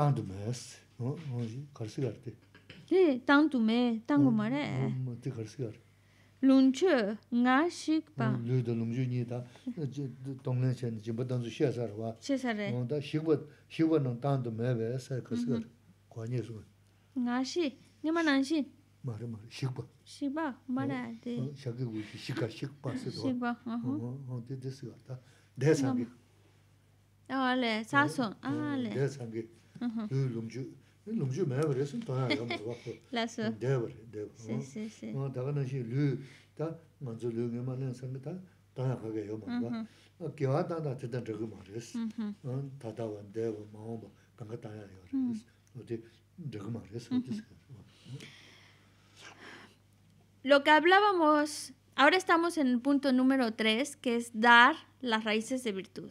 반두메스 어 뭐지? 갈 수가 있대. 네, 땅투메, 땅고 말해. 뭐지 어떻게 갈 수가? 런치 나식 봐. 런치도 런치니이다. 동네 시장에 좀 와. 사서. 뭐다 식봇, 시봇은 땅두메에 가서 갈 수가. 나시? 네 안시 말해 말해. 식 시바, 만아. 저 시카 식 시바. 어, 어디 됐어요? 대사비. 아, 알래. 사소. lumju lumju me bre sin ta ya ma wa ko la so de bre de si si si ma da na shi lu ta ma zu lu nge ma len sang ta ta ya ka ge yo da da te da de ge ma res ta da wa de wa ma ba ka ga ya yo res o de de ge ma lo que hablábamos Ahora estamos en el punto número 3, que es dar las raíces de virtud.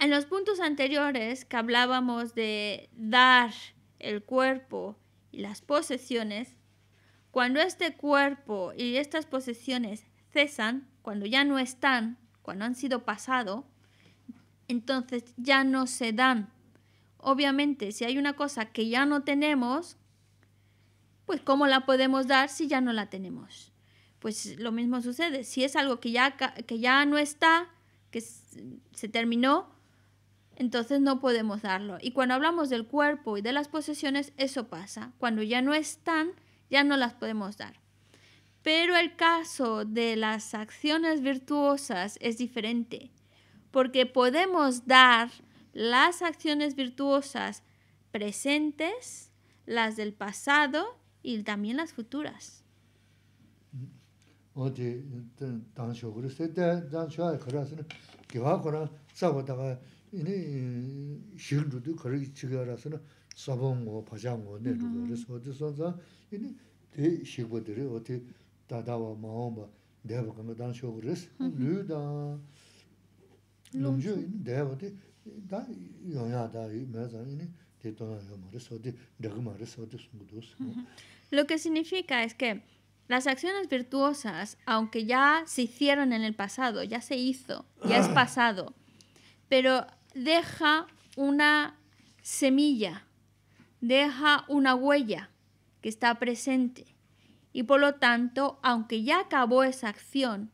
En los puntos anteriores que hablábamos de dar el cuerpo y las posesiones, cuando este cuerpo y estas posesiones cesan, cuando ya no están, cuando han sido pasado, entonces ya no se dan. Obviamente, si hay una cosa que ya no tenemos, pues ¿cómo la podemos dar si ya no la tenemos? Pues lo mismo sucede. Si es algo que ya, que ya no está, que se terminó, entonces no podemos darlo. Y cuando hablamos del cuerpo y de las posesiones, eso pasa. Cuando ya no están, ya no las podemos dar. Pero el caso de las acciones virtuosas es diferente, porque podemos dar las acciones virtuosas presentes, las del pasado y también las futuras lo que significa es que Las acciones virtuosas, aunque ya se hicieron en el pasado, ya se hizo, ya es [coughs] pasado, pero deja una semilla, deja una huella que está presente. Y por lo tanto, aunque ya acabó esa acción,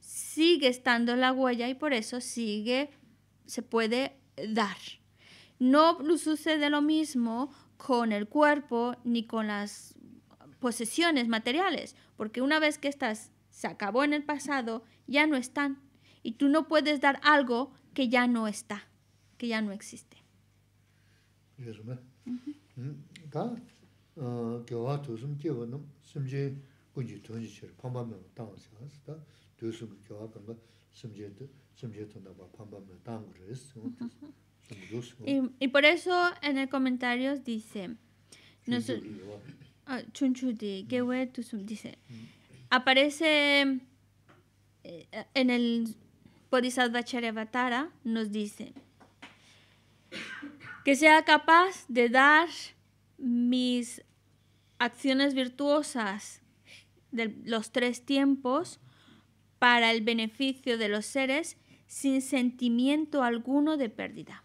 sigue estando la huella y por eso sigue, se puede dar. No sucede lo mismo con el cuerpo ni con las posesiones materiales, porque una vez que estas se acabó en el pasado, ya no están. Y tú no puedes dar algo que ya no está, que ya no existe. Y, por eso en el comentario dice, nos, ah, mm. dice, mm. aparece eh, en el Bodhisattva nos dice que sea capaz de dar mis acciones virtuosas de los tres tiempos para el beneficio de los seres sin sentimiento alguno de pérdida.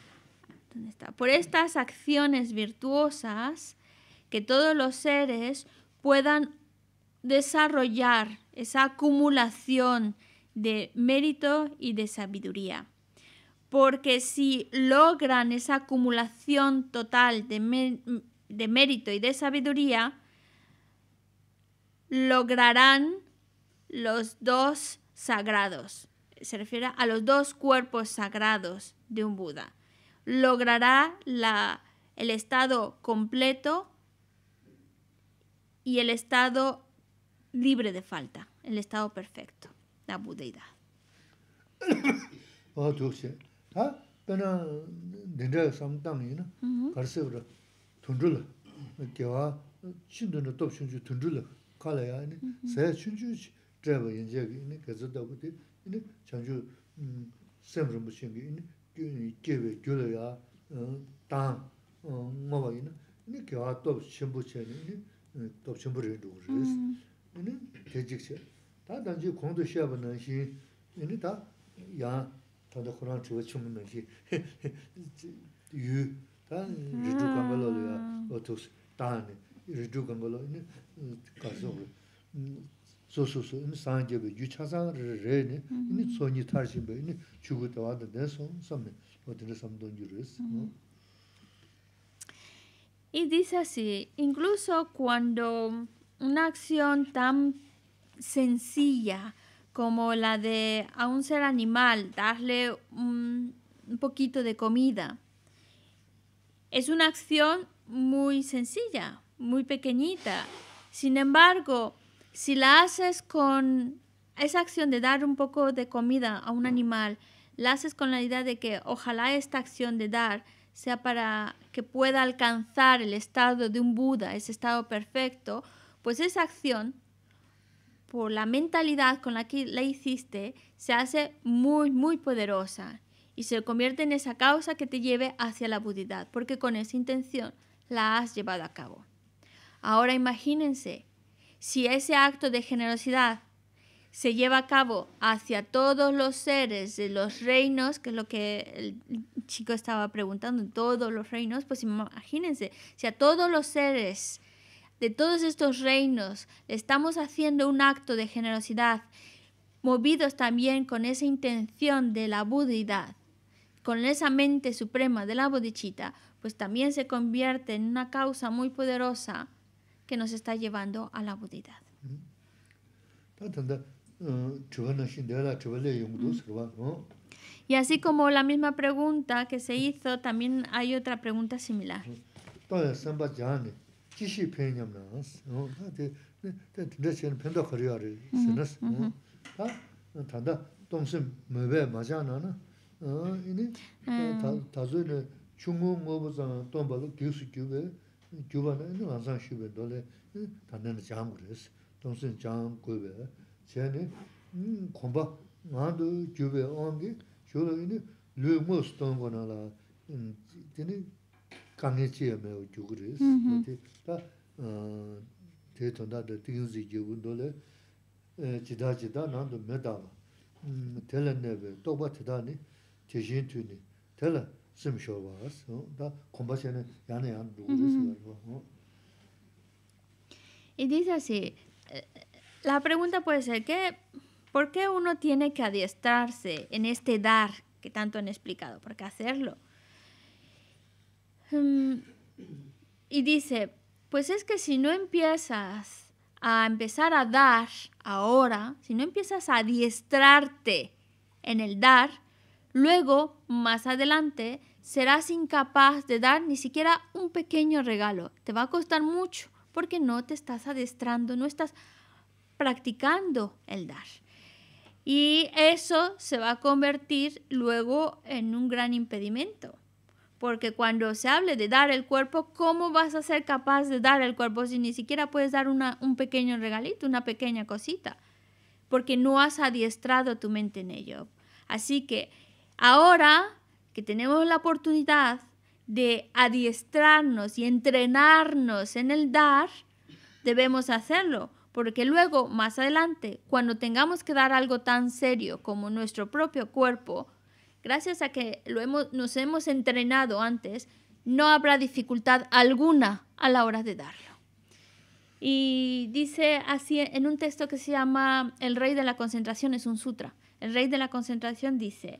Por estas acciones virtuosas que todos los seres puedan desarrollar esa acumulación de mérito y de sabiduría. Porque si logran esa acumulación total de mérito y de sabiduría, lograrán los dos sagrados. Se refiere a los dos cuerpos sagrados de un Buda logrará la, el estado completo y el estado libre de falta, el estado perfecto, la budeidad. [coughs] jiwe 개베 ya dang eh, eh, nga wa ina ina kiawa top shimbu che ina ina eh, top shimbu rin dhugur res ina tenjik che taa danji kondo sheba nanshi ina taa yaa tanda khurang chiwa chimbu nanshi [laughs] yu taa ridru kanga Y dice así, incluso cuando una acción tan sencilla como la de a un ser animal darle un poquito de comida, es una acción muy sencilla, muy pequeñita. Sin embargo, si la haces con esa acción de dar un poco de comida a un animal, la haces con la idea de que ojalá esta acción de dar sea para que pueda alcanzar el estado de un Buda, ese estado perfecto, pues esa acción, por la mentalidad con la que la hiciste, se hace muy, muy poderosa y se convierte en esa causa que te lleve hacia la budidad, porque con esa intención la has llevado a cabo. Ahora imagínense si ese acto de generosidad se lleva a cabo hacia todos los seres de los reinos, que es lo que el chico estaba preguntando, todos los reinos, pues imagínense, si a todos los seres de todos estos reinos estamos haciendo un acto de generosidad, movidos también con esa intención de la budidad, con esa mente suprema de la bodichita, pues también se convierte en una causa muy poderosa que nos está llevando a la budidad. Mm-hmm. Uh, mm. Y así como la misma pregunta que se hizo, también hay otra pregunta similar. Mm-hmm. gyūpa nā yīni wānsāng shūpa dōle tānda nā jāṅ gūrēs, tōngsīn jāṅ gūbē, chē nī kōmbā ngā dō gyūpa āngi, shūla yīni lū mō sūtōng gō nā la, tīni kāngi chīya mē wā gyū gūrēs, tā tē tōndā dā y dice así eh, la pregunta puede ser qué, por qué uno tiene que adiestrarse en este dar que tanto han explicado por qué hacerlo mm, y dice pues es que si no empiezas a empezar a dar ahora, si no empiezas a adiestrarte en el dar, luego, más adelante, serás incapaz de dar ni siquiera un pequeño regalo. Te va a costar mucho porque no te estás adiestrando, no estás practicando el dar. Y eso se va a convertir luego en un gran impedimento. Porque cuando se hable de dar el cuerpo, ¿cómo vas a ser capaz de dar el cuerpo si ni siquiera puedes dar un pequeño regalito, una pequeña cosita? Porque no has adiestrado tu mente en ello. Así que ahora que tenemos la oportunidad de adiestrarnos y entrenarnos en el dar, debemos hacerlo, porque luego, más adelante, cuando tengamos que dar algo tan serio como nuestro propio cuerpo, gracias a que lo hemos, nos hemos entrenado antes, no habrá dificultad alguna a la hora de darlo. Y dice así en un texto que se llama El rey de la concentración, es un sutra. El rey de la concentración dice,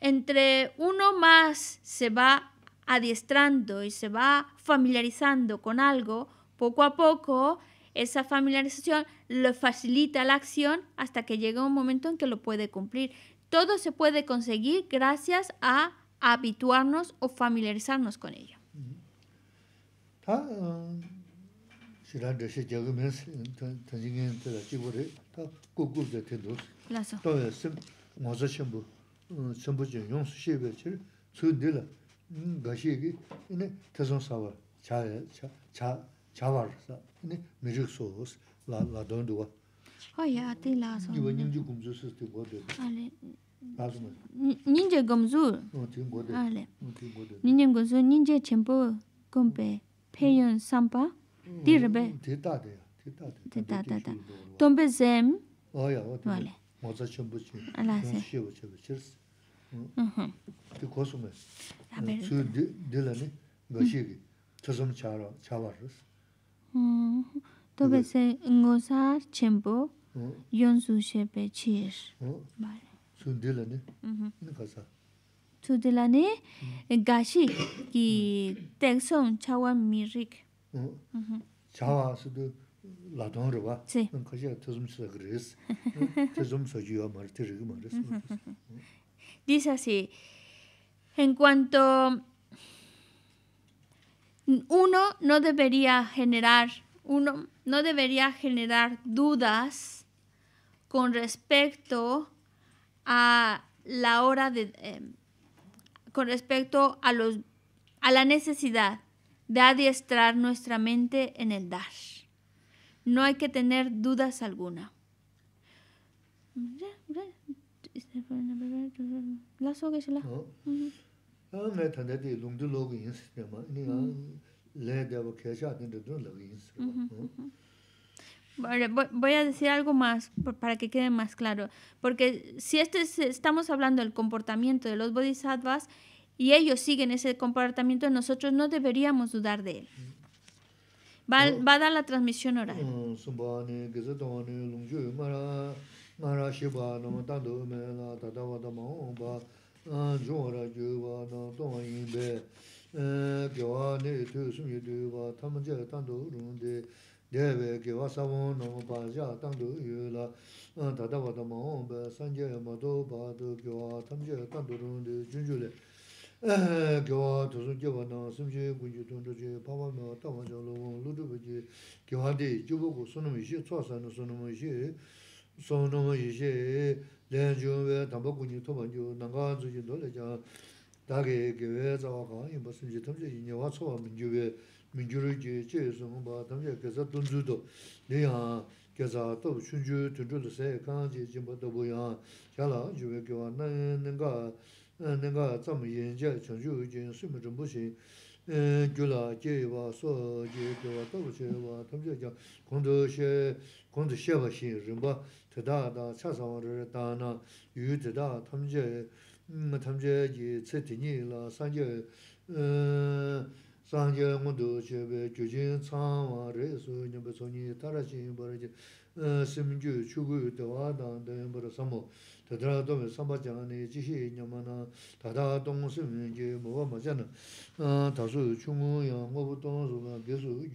entre uno más se va adiestrando y se va familiarizando con algo, poco a poco esa familiarización le facilita la acción hasta que llega un momento en que lo puede cumplir. Todo se puede conseguir gracias a habituarnos o familiarizarnos con ello. tsumbu chi yung su shi bel chiri tsu dila ga shi gi ini tesun 이거 cha ya cha cha war sa ini mirik su us la la don duwa ho ya ati la son jiwa nying ji gumzu su ti go o chenpo sampa tombe zem Ti kosu me. Su dila ni gashi gi, tsuzum chawar rus. Tobe se ngosar chenpo yonsu shepe chir. Su dila ni, ni kasa. Su dila ni gashi gi teksum chawar mirik. Chawar su du ladon rwa, kashi ya tsuzum chisa kiri isi. Dice así, en cuanto uno no debería generar, uno no debería generar dudas con respecto a la hora de, em, con respecto a, los, a la necesidad de adiestrar nuestra mente en el dar. No hay que tener dudas alguna me de de Voy a decir algo más para que quede más claro, porque si este estamos hablando del comportamiento de los bodhisattvas y ellos siguen ese comportamiento, nosotros no deberíamos dudar de él. Va, va a dar la transmisión oral. ma rā shīpa nāṃ tāṃ tu mē la tāṃ tāṃ ma tāṃ maṃ pa juṃ rā jiṃ pa na tōṃ āñiṃ bē gyo wa tū sūn yu tu va tam je tāṃ tu rūn de ne we gyo wa sāma nāṃ pa yu ma ma jun sōnō yī shē, lēn chū wē, dāmbā kūñī tōpa yū, nāngā dzū yī ndō lē chā, dā kē kē wē 돈주도 wā kā, yī mbā sīm chī tam chē yī nyā wā tsō wā mīn chū wē, mīn chū 좀 chī, chē yī sōng bā, tam chē kē sā tōn chū tō, sā sē, kāng lā, wē wā, mī yī yī chōng gondu xeba xin rinpa teda da cha sawa rara da na yu teda tamze mm, tamze ji tse tini la sanje eh, sanje gondu xebe ju jin cawa re su nyamba soni tara xin bara eh, ji sim ju chu gu samu samba ji chungu ngobu tong yu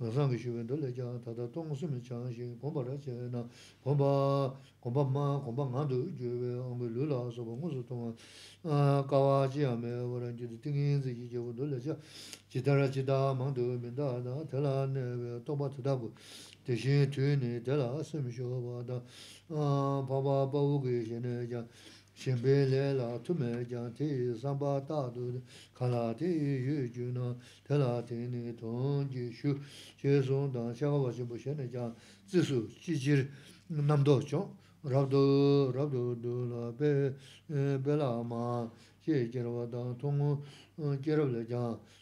rāngi shūwēn dōlē jāng, tātā tōng sūmi jāng shīng, gōmbā rā chē na, gōmbā, gōmbā mā, gōmbā ngā dō yu wē, āngbē lū lā sō ngō sō tōng, kāwā mē, wā rā nē wē, bā tā tē tū nē, sūmi bā, bā shen le la tu me ti san ta du ka ti yu ju na te ti ni tong ki shu che sung dang shakwa wa shenpo shenne kya tsu su chi jir nam do chong rab rab du la be be la ma che tong e, le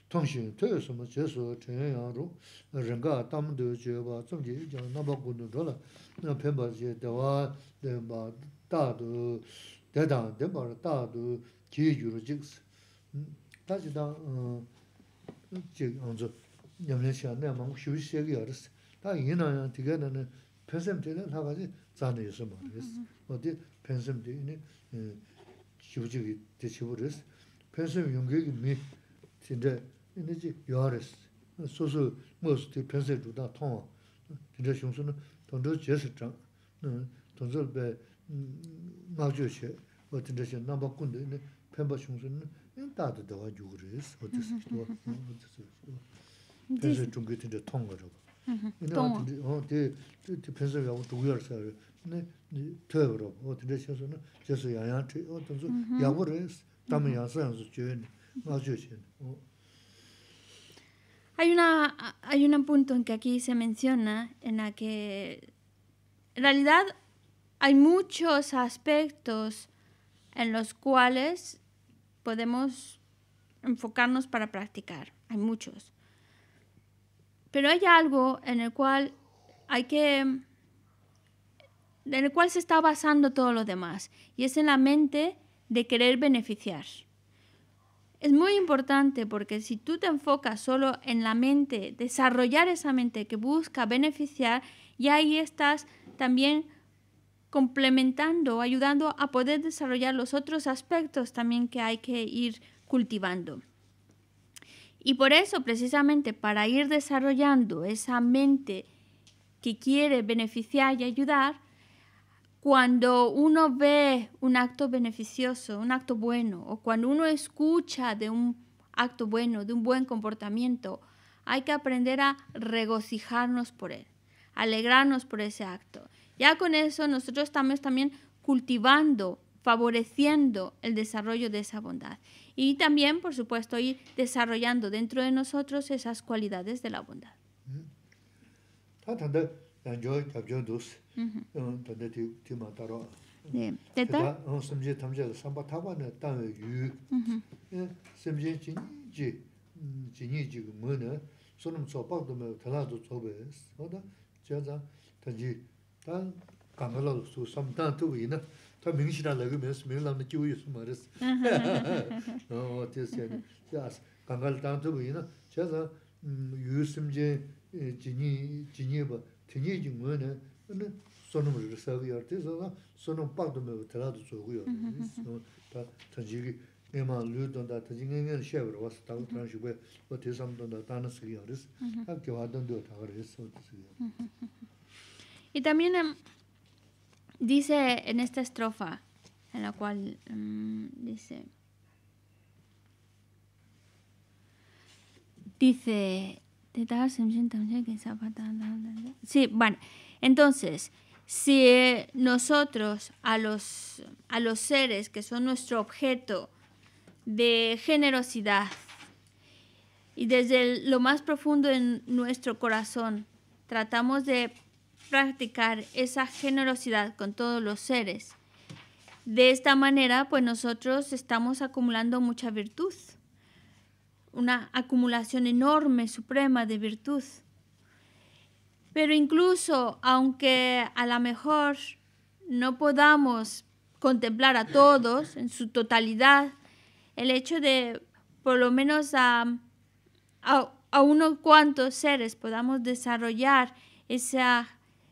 tong shen te che su ten tam du che ba la ta du dē dāng, dē bār, dā dō 먼저 yu rō jīg sī. Dā jī dāng, jī yōng dzō, nyam lé xia, nyam mānggō, xī wī xie gī yō rī sī. Dā yī ngā yāng, tī gāi dā ngā, pēnsēm tī ngā, nā gā jī, dzā tī jī sō, ngāk chū shē, wā tīn chā shē, nāmbā kundu, nē, pēmbā shūng sū, nē, tā tu dāwā yū gu rēs, wā tī sī shū, wā tī Hay, una, hay un punto en que aquí se menciona en la que en realidad hay muchos aspectos en los cuales podemos enfocarnos para practicar. Hay muchos. Pero hay algo en el cual hay que en el cual se está basando todo lo demás y es en la mente de querer beneficiar. Es muy importante porque si tú te enfocas solo en la mente, desarrollar esa mente que busca beneficiar, y ahí estás también complementando, ayudando a poder desarrollar los otros aspectos también que hay que ir cultivando. Y por eso, precisamente, para ir desarrollando esa mente que quiere beneficiar y ayudar, cuando uno ve un acto beneficioso, un acto bueno, o cuando uno escucha de un acto bueno, de un buen comportamiento, hay que aprender a regocijarnos por él, alegrarnos por ese acto. Ya con eso nosotros estamos también cultivando, favoreciendo el desarrollo de esa bondad. Y también, por supuesto, ir desarrollando dentro de nosotros esas cualidades de la bondad. 다 강가로 수 섬단 두고 있나 다 명시라 내가 몇 명람도 끼고 있어 어 어째서 자 강가로 땅 두고 제가 유심제 지니 진이 봐 진이 좀 뭐네 근데 손은 우리 손은 빡도 다 전직이 내가 루던다 다진행을 쉐브로 와서 다 그런 식으로 어떻게 삼던다 다 그랬어. [laughs] Y también em, dice en esta estrofa, en la cual em, dice, dice, sí, bueno, entonces, si nosotros a los, a los seres que son nuestro objeto de generosidad y desde lo más profundo en nuestro corazón tratamos de practicar esa generosidad con todos los seres. De esta manera, pues nosotros estamos acumulando mucha virtud, una acumulación enorme, suprema de virtud. Pero incluso aunque a lo mejor no podamos contemplar a todos en su totalidad, el hecho de por lo menos a, unos cuantos seres podamos desarrollar esa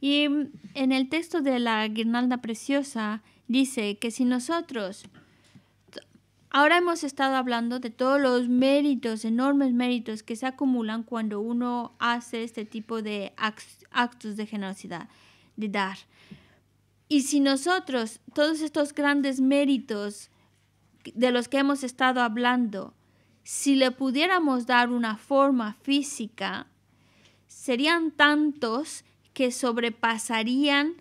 Y en el texto de la guirnalda preciosa dice que si nosotros ahora hemos estado hablando de todos los méritos, enormes méritos que se acumulan cuando uno hace este tipo de actos de generosidad, de dar. Y si nosotros, todos estos grandes méritos de los que hemos estado hablando, si le pudiéramos dar una forma física, serían tantos que sobrepasarían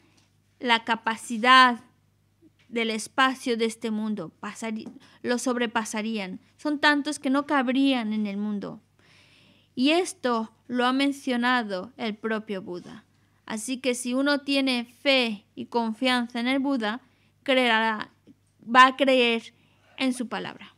la capacidad del espacio de este mundo, lo sobrepasarían. Son tantos que no cabrían en el mundo. Y esto lo ha mencionado el propio Buda. Así que si uno tiene fe y confianza en el Buda, va a creer en su palabra.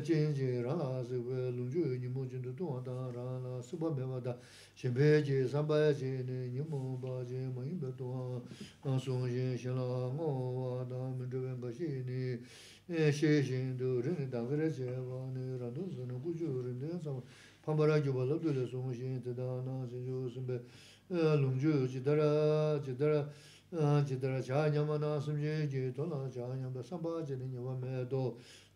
ché ché rá sè kvè lùng chú yé nyé mù chén tù tù á tá rá lá sè kvà mé wá tá shén pé ké sámbá yé chén né nyé mù bá chén ma yé mù tù á sòng chén xé lá ngó wá tá mén tù vén kwa xé né xé chén tù réné dángé ré ché wá né rá tú sén kú chú réné sá ma pámbara ké wá lá bù lé sòng chén tù tá na chén chú sén pè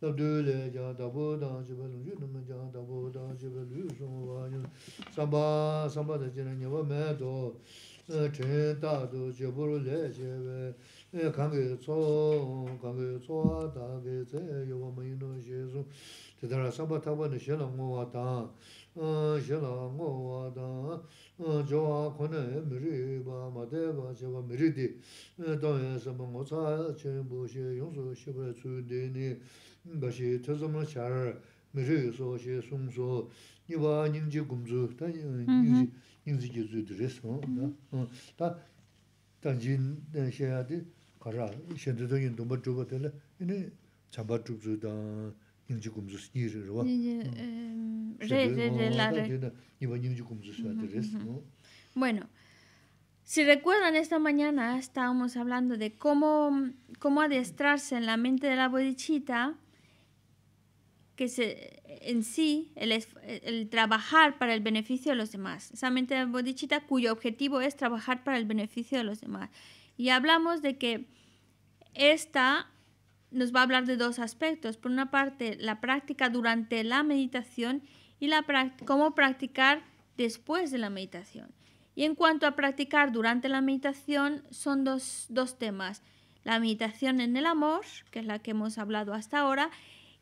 dāb dūlē jā dābō dāngchī bālū yu nūma jā dābō dāngchī bālū yu sōngu bāyū sāmbā sāmbā dā jīrā nyāvā mē dō chēn tā dō chē bōrū lē chē bē kāngi tsō kāngi tsō ā tā kē tsē yuwa mā yu nō shē sō tē rā sāmbā bā shē lā ngō wā shē lā ngō wā wā khu nē rī bā mā tē bā 다시 저점을 잘 미르에서 시 송소 니와 님지 금주 다 님지 님지 주드레서 다 단진 대셔야지 가라 현대적인 돈버 주고 되네 이네 잡아 주주다 님지 금주 니르로 와 레레레라 니와 님지 금주 bueno Si recuerdan, esta mañana estábamos hablando de cómo, cómo adestrarse en la mente de la bodichita que se, en sí el, el, trabajar para el beneficio de los demás. Esa mente bodichita, cuyo objetivo es trabajar para el beneficio de los demás. Y hablamos de que esta nos va a hablar de dos aspectos. Por una parte, la práctica durante la meditación y la cómo practicar después de la meditación. Y en cuanto a practicar durante la meditación, son dos, dos temas. La meditación en el amor, que es la que hemos hablado hasta ahora,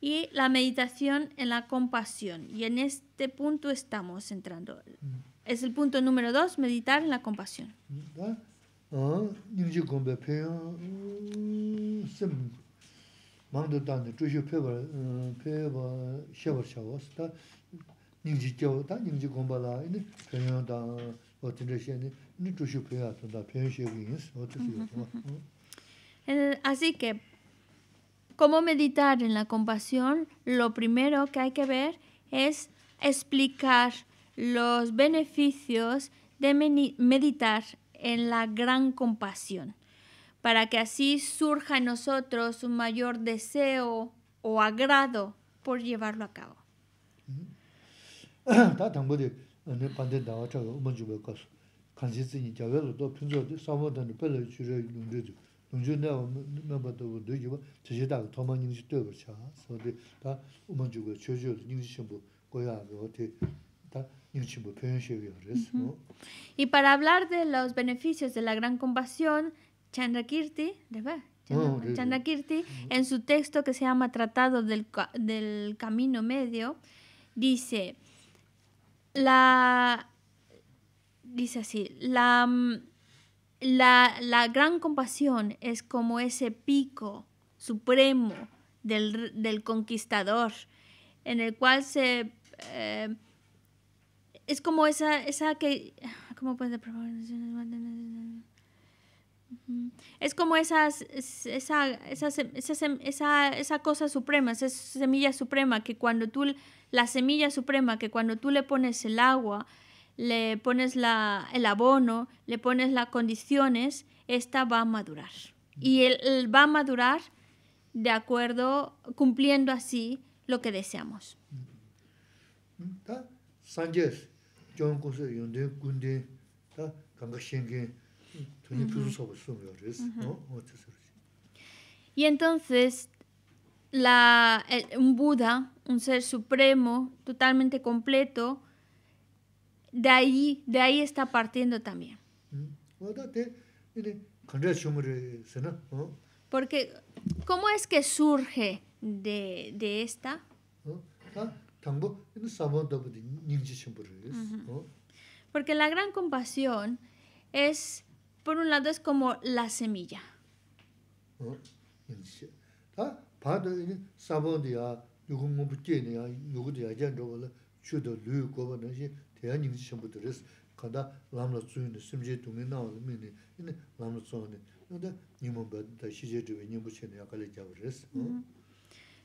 y la meditación en la compasión. Y en este punto estamos entrando. Mm. Es el punto número dos, meditar en la compasión. Así que ¿Cómo meditar en la compasión? Lo primero que hay que ver es explicar los beneficios de meditar en la gran compasión, para que así surja en nosotros un mayor deseo o agrado por llevarlo a cabo. Mm-hmm. [clears throat] nunju nawa namba togo dojiwa chashi daga thoma nyingshi togo cha sodi ta uma jugo chojo nyingshi shimbo goya go te ta nyingshi shimbo pyoyon shegyo res Y para hablar de los beneficios de la gran compasión, Chandrakirti, ¿verdad? Ah, Chandrakirti, en su texto que se llama Tratado del, del Camino Medio, dice, la, dice así, la mm, la, la gran compasión es como ese pico supremo del, del conquistador, en el cual se... Eh, es como esa, esa que... ¿Cómo puede es como esas, esa, esa, esa, esa, cosa suprema, esa semilla suprema, que cuando tú, la semilla suprema, que cuando tú le pones el agua, le pones la, el abono, le pones las condiciones, esta va a madurar. Y él, va a madurar de acuerdo, cumpliendo así lo que deseamos. Y entonces, la, un Buda, un ser supremo, totalmente completo, de ahí, de ahí está partiendo también. Mm. Porque, ¿cómo es que surge de, esta? Ah, Porque la gran compasión es, por un lado, es como la semilla.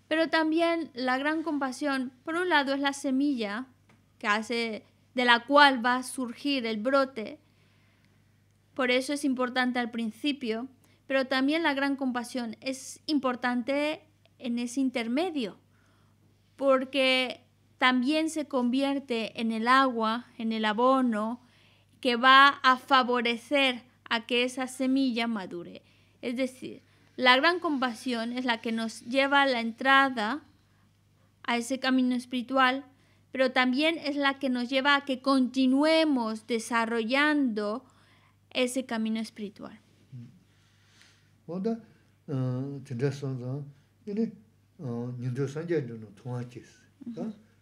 Pero también la gran compasión, por un lado es la semilla que hace de la cual va a surgir el brote. Por eso es importante al principio, pero también la gran compasión es importante en ese intermedio, porque también se convierte en el agua, en el abono, que va a favorecer a que esa semilla madure. Es decir, la gran compasión es la que nos lleva a la entrada a ese camino espiritual, pero también es la que nos lleva a que continuemos desarrollando ese camino espiritual.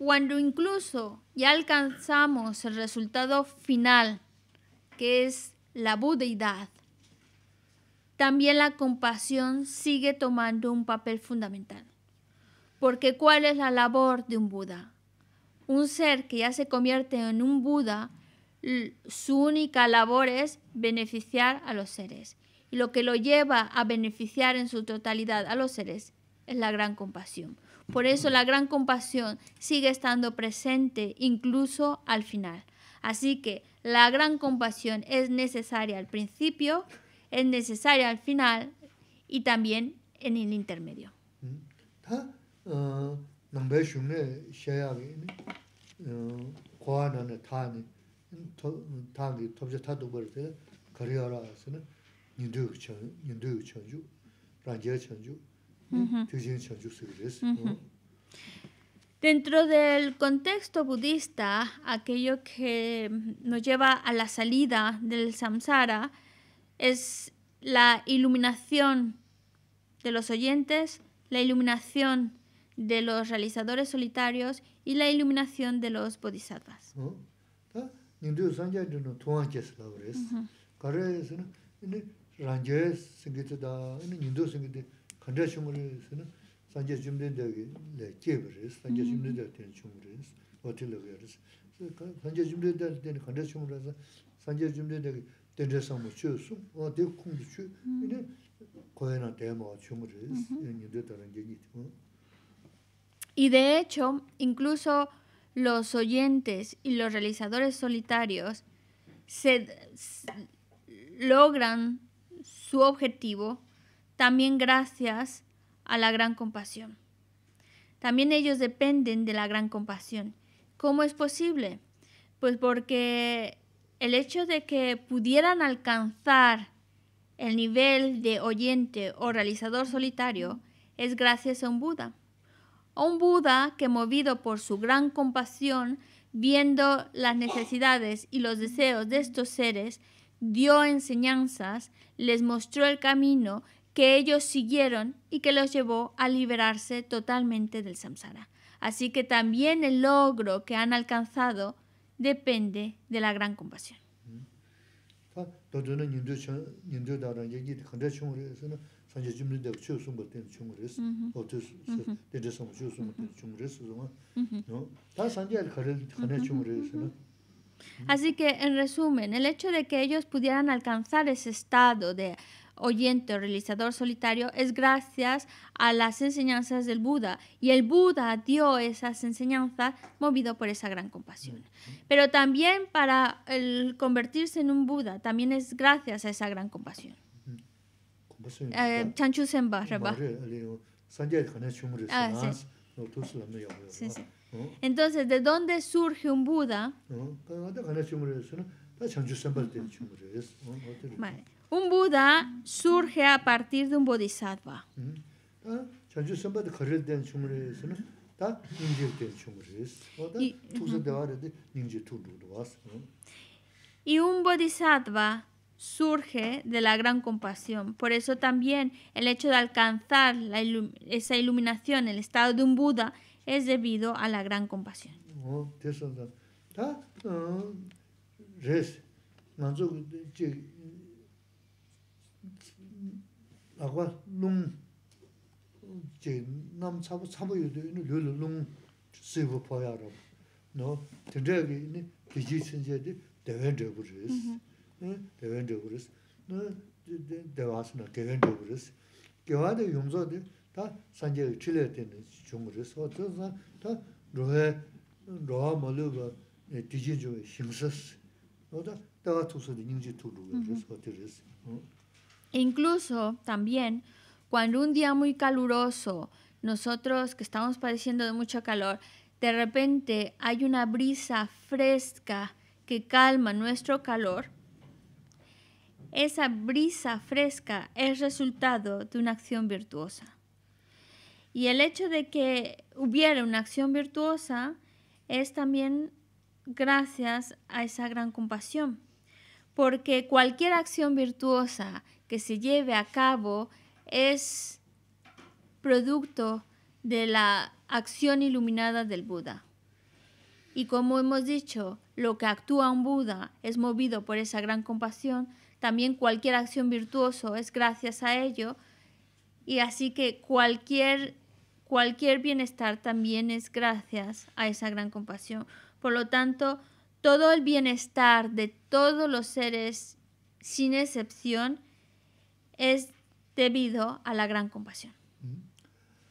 Cuando incluso ya alcanzamos el resultado final, que es la budeidad, también la compasión sigue tomando un papel fundamental. Porque ¿cuál es la labor de un Buda? Un ser que ya se convierte en un Buda, su única labor es beneficiar a los seres. Y lo que lo lleva a beneficiar en su totalidad a los seres es la gran compasión. Por eso la gran compasión sigue estando presente incluso al final. Así que la gran compasión es necesaria al principio, es necesaria al final y también en el intermedio. Dentro del contexto budista, aquello que nos lleva a la salida del samsara es la iluminación de los oyentes, la iluminación de los realizadores solitarios y la iluminación de los bodhisattvas. Y de hecho, incluso los oyentes y los realizadores solitarios logran su objetivo también gracias a la gran compasión. También ellos dependen de la gran compasión. ¿Cómo es posible? Pues porque el hecho de que pudieran alcanzar el nivel de oyente o realizador solitario es gracias a un Buda. un Buda que movido por su gran compasión, viendo las necesidades y los deseos de estos seres, dio enseñanzas, les mostró el camino que ellos siguieron y que los llevó a liberarse totalmente del samsara. Así que también el logro que han alcanzado depende de la gran compasión. Así que, en resumen, el hecho de que ellos pudieran alcanzar ese estado de oyente o realizador solitario es gracias a las enseñanzas del Buda. Y el Buda dio esas enseñanzas movido por esa gran compasión. Pero también para convertirse en un Buda, también es gracias a esa gran compasión. Eh, Chanchu de ah, Entonces, ¿de dónde surge un Buda? Un Buda surge a partir de un bodhisattva. Y, un bodhisattva surge de la gran compasión. Por eso también el hecho de alcanzar esa iluminación, el estado de un Buda, es debido a la gran compasión. 아과 농 제, 남 차부 차부 요도 있는 룰을 농 세부 포야로 너 드래기 있는 비지 신제디 대변제 그러스 응 대변제 그러스 너 대와스나 대변제 그러스 교화도 용서도 다 산제 칠레 되는 중으로서 어쩌서 다 로에 로아 말로가 디지조 심스스 너다 다 투서디 닝지 투루 그러스 어때스 응 E incluso también cuando un día muy caluroso, nosotros que estamos padeciendo de mucho calor, de repente hay una brisa fresca que calma nuestro calor, esa brisa fresca es resultado de una acción virtuosa. Y el hecho de que hubiera una acción virtuosa es también gracias a esa gran compasión, porque cualquier acción virtuosa que se lleve a cabo es producto de la acción iluminada del Buda. Y como hemos dicho, lo que actúa un Buda es movido por esa gran compasión, también cualquier acción virtuosa es gracias a ello, y así que cualquier, cualquier bienestar también es gracias a esa gran compasión. Por lo tanto, todo el bienestar de todos los seres, sin excepción, es debido a la gran compasión. Mm-hmm.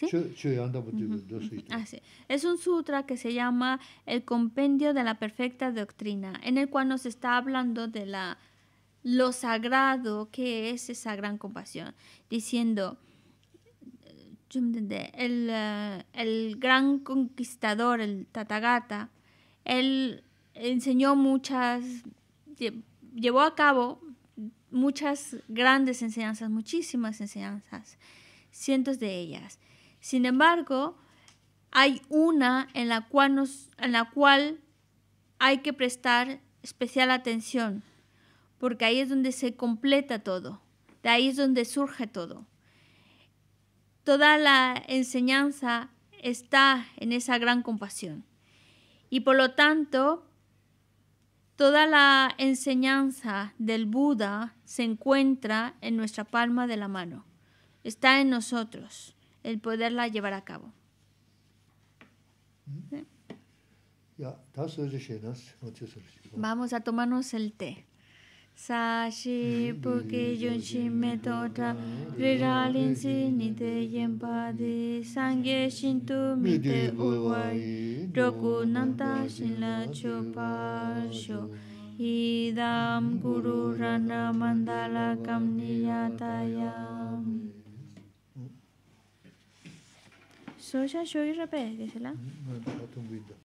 Pues, es un sutra que se llama el Compendio de la Perfecta Doctrina, en el cual nos está hablando de la, lo sagrado que es esa gran compasión, diciendo, el, eh, el gran conquistador, el Tathagata, él enseñó muchas, llevó a cabo muchas grandes enseñanzas, muchísimas enseñanzas, cientos de ellas sin embargo, hay una en la cual, en la cual hay que prestar especial atención, porque ahí es donde se completa todo, de ahí es donde surge todo. Toda la enseñanza está en esa gran compasión. Y por lo tanto, toda la enseñanza del Buda se encuentra en nuestra palma de la mano, está en nosotros el poderla llevar a cabo. ¿Mm? Vamos a tomarnos el té. Sashi porque yo me en sí ni te yempa de sangye shinto mi te uwai roku nanta la chopa Y idam guru rana mandala kamniyatayam Soya ya Rp, No, no,